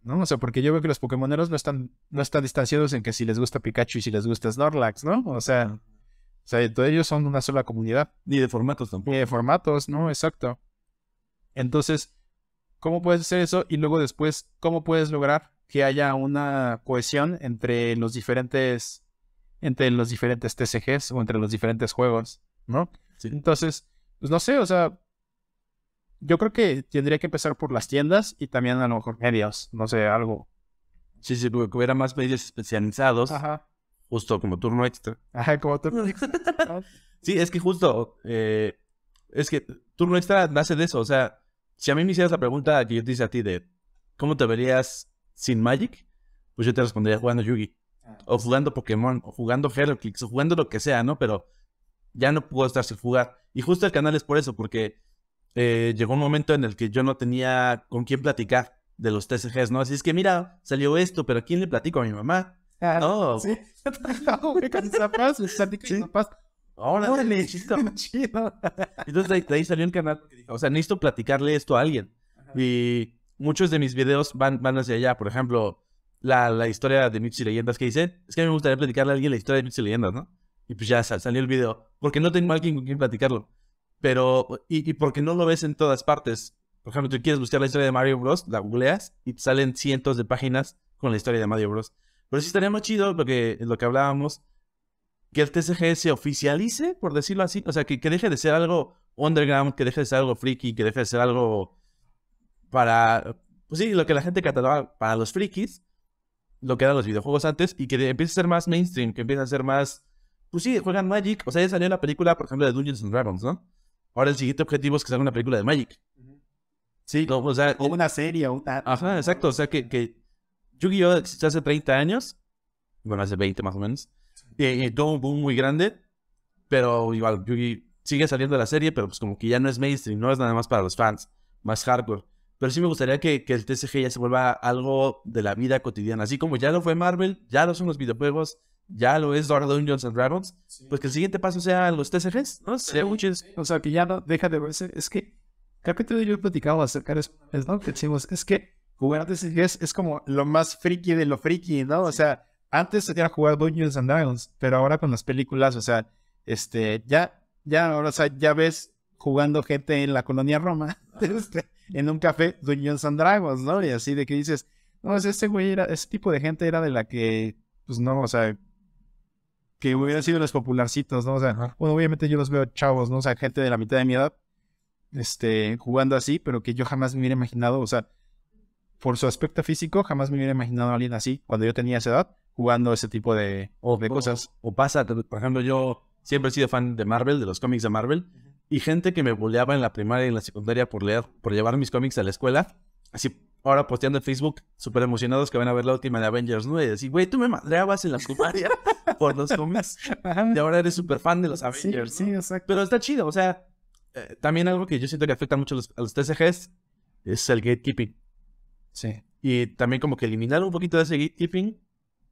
¿no? O sea, porque yo veo que los Pokémoneros no están, no están distanciados en que si les gusta Pikachu y si les gusta Snorlax, ¿no? O sea, o sea, todos ellos son una sola comunidad. Ni de formatos tampoco. Ni de formatos, no, exacto. Entonces, ¿cómo puedes hacer eso? Y luego después, ¿cómo puedes lograr que haya una cohesión entre los diferentes, entre los diferentes TCGs o entre los diferentes juegos, ¿no? Entonces, pues no sé, o sea, yo creo que tendría que empezar por las tiendas y también a lo mejor medios, no sé, algo. Sí, sí, porque hubiera más medios especializados. Ajá. Justo como turno extra. Ajá, como turno extra. Ah. sí, es que justo, eh, es que turno extra nace de eso. O sea, si a mí me hicieras la pregunta que yo te hice a ti de cómo te verías sin Magic, pues yo te respondería jugando Yugi. Ah. O jugando Pokémon, o jugando Heroclix, o jugando lo que sea, ¿no? Pero ya no puedo estar sin jugar. Y justo el canal es por eso, porque eh, llegó un momento en el que yo no tenía con quién platicar de los TCGs, ¿no? Así es que mira, salió esto, pero ¿quién le platico a mi mamá? Ah, chido. Entonces de ahí, salió un canal. O sea, necesito platicarle esto a alguien. Y muchos de mis videos van, van hacia allá. Por ejemplo, la, la historia de mitos y leyendas que hice. Es que a mí me gustaría platicarle a alguien la historia de mitos y leyendas, ¿no? Y pues ya salió el video. Porque no tengo alguien con quien platicarlo. Pero, y, y porque no lo ves en todas partes. Por ejemplo, tú quieres buscar la historia de Mario Bros, la googleas y salen cientos de páginas con la historia de Mario Bros. Pero sí estaría más chido, porque lo que hablábamos, que el TCG se oficialice, por decirlo así. O sea, que, deje de ser algo underground, que deje de ser algo friki, que deje de ser algo para, pues sí, lo que la gente cataloga para los frikis, lo que eran los videojuegos antes, y que empiece a ser más mainstream, que empiece a ser más, pues sí, juegan Magic, o sea, ya salió la película, por ejemplo, de Dungeons and Dragons, ¿no? Ahora el siguiente objetivo es que salga una película de Magic. Sí, o, sea... O una serie, o tal. Ajá, exacto, o sea, que, que Yu-Gi-Oh! hace 30 años, bueno, hace 20 más o menos, y, tuvo un boom muy grande, pero igual, Yugi sigue saliendo de la serie, pero pues como que ya no es mainstream, no es nada más para los fans, más hardcore. Pero sí me gustaría que, que el TCG ya se vuelva algo de la vida cotidiana, así como ya lo fue Marvel, ya lo son los videojuegos, ya lo es Dark Dungeons and Dragons, pues que el siguiente paso sea los TCGs, ¿no? Sea O sea, que ya no deja de verse, es que capítulo yo he platicado acerca de eso, ¿no? Que decimos, es que Jugar es, es como lo más friki de lo friki, ¿no? O sea, antes se tenía jugar Dungeons and Dragons, pero ahora con las películas, o sea, este, ya, ya, ahora, o sea, ya ves jugando gente en la colonia Roma, este, en un café Dungeons and Dragons, ¿no? Y así de que dices, no, ese güey era, ese tipo de gente era de la que, pues no, o sea, que hubieran sido los popularcitos, ¿no? O sea, bueno, obviamente yo los veo chavos, ¿no? O sea, gente de la mitad de mi edad, este, jugando así, pero que yo jamás me hubiera imaginado, o sea, por su aspecto físico, jamás me hubiera imaginado a alguien así cuando yo tenía esa edad jugando ese tipo de, cosas. O, pasa, por ejemplo, yo siempre he sido fan de Marvel, de los cómics de Marvel, y gente que me boleaba en la primaria y en la secundaria por leer, por llevar mis cómics a la escuela, así ahora posteando en Facebook, súper emocionados que van a ver la última de Avengers 9, y decir, güey, tú me madreabas en la primaria por los cómics, y ahora eres súper fan de los Avengers. Sí, exacto. Pero está chido, o sea, eh, también algo que yo siento que afecta mucho a los, a los TCGs es el gatekeeping. Sí. Y también como que eliminar un poquito de ese gatekeeping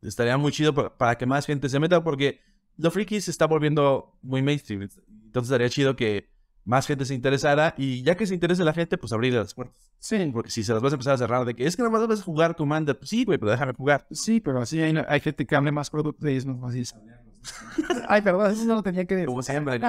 estaría muy chido para, que más gente se meta porque lo freaky se está volviendo muy mainstream. Entonces estaría chido que más gente se interesara y ya que se interese la gente, pues abrirle las puertas. Sí. Porque si se las vas a empezar a cerrar de que es que nada más vas a jugar tu manda, pues sí, güey, pero déjame jugar. Sí, pero así hay, gente que hable más producto y es más fácil Ay, perdón, eso no lo tenía que decir. Como siempre.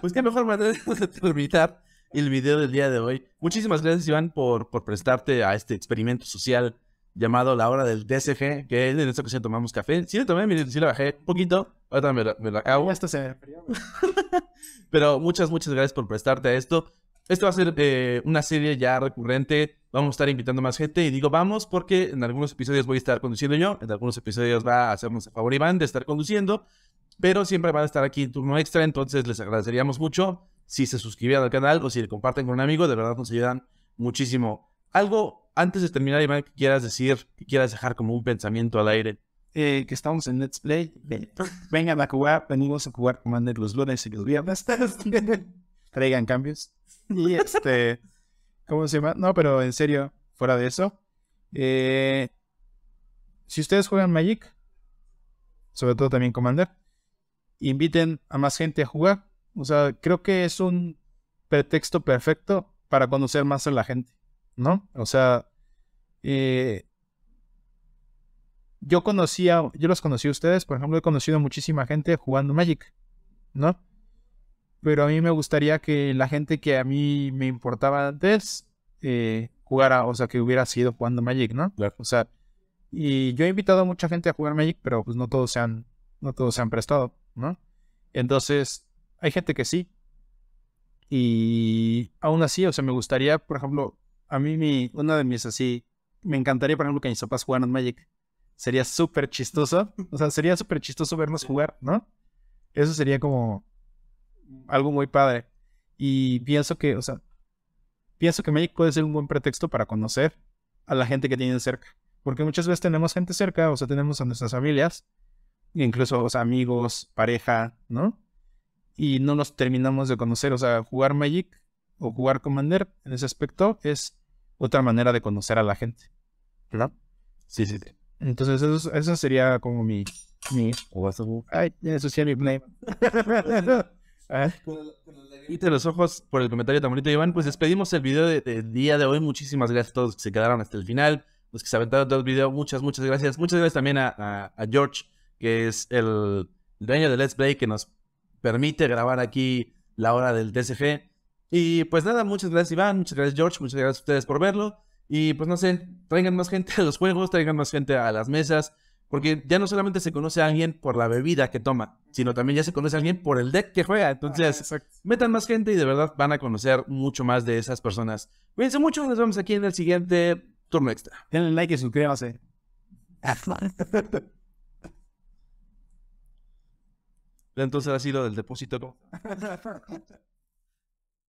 pues qué mejor manera de terminar el video del día de hoy. Muchísimas gracias, Iván, por, por prestarte a este experimento social llamado la hora del DSG, que en esta ocasión tomamos café. Sí, lo tomé, bajé un poquito. Ahora me me lo acabo. Esto se Pero muchas, muchas gracias por prestarte a esto. Esto va a ser eh, una serie ya recurrente. Vamos a estar invitando más gente. Y digo vamos porque en algunos episodios voy a estar conduciendo yo. En algunos episodios va a hacernos el favor Iván de estar conduciendo. Pero siempre van a estar aquí turno extra. Entonces les agradeceríamos mucho si se suscriben al canal o si le comparten con un amigo, de verdad nos ayudan muchísimo. Algo antes de terminar, Iván, que quieras decir, que quieras dejar como un pensamiento al aire. Eh, que estamos en Let's Play. Vengan a jugar, venimos a jugar Commander los lunes y los viernes. Traigan cambios. Y este, ¿cómo se llama? No, pero en serio, fuera de eso. Eh, si ustedes juegan Magic, sobre todo también Commander, inviten a más gente a jugar o sea, creo que es un pretexto perfecto para conocer más a la gente, ¿no? O sea, eh, yo conocía, yo los conocí a ustedes, por ejemplo, he conocido muchísima gente jugando Magic, ¿no? Pero a mí me gustaría que la gente que a mí me importaba antes eh, jugara, o sea, que hubiera sido jugando Magic, ¿no? Claro. O sea, y yo he invitado a mucha gente a jugar Magic, pero pues no todos se han, no todos se han prestado, ¿no? Entonces, hay gente que sí. Y aún así, o sea, me gustaría, por ejemplo, a mí mi, una de mis así, me encantaría, por ejemplo, que mis papás jugaran Magic. Sería súper chistoso. O sea, sería súper chistoso vernos jugar, ¿no? Eso sería como algo muy padre. Y pienso que, o sea, pienso que Magic puede ser un buen pretexto para conocer a la gente que tienen cerca. Porque muchas veces tenemos gente cerca, o sea, tenemos a nuestras familias, incluso o sea, amigos, pareja, ¿no? y no nos terminamos de conocer. O sea, jugar Magic o jugar Commander en ese aspecto es otra manera de conocer a la gente. ¿Verdad? Sí, sí. Entonces, eso, eso sería como mi. mi... Ay, mi play. ¿Eh? Y los ojos por el comentario tan bonito, Iván. Pues despedimos el video del de día de hoy. Muchísimas gracias a todos los que se quedaron hasta el final, los que se aventaron todo el video. Muchas, muchas gracias. Muchas gracias también a George, que es el dueño de Let's Play, que nos permite grabar aquí la hora del TCG. Y pues nada, muchas gracias Iván, muchas gracias George, muchas gracias a ustedes por verlo. Y pues no sé, traigan más gente a los juegos, traigan más gente a las mesas, porque ya no solamente se conoce a alguien por la bebida que toma, sino también ya se conoce a alguien por el deck que juega. Entonces, ah, metan más gente y de verdad van a conocer mucho más de esas personas. Cuídense mucho, nos vemos aquí en el siguiente turno extra. Denle like y suscríbanse. Entonces ha sido del depósito.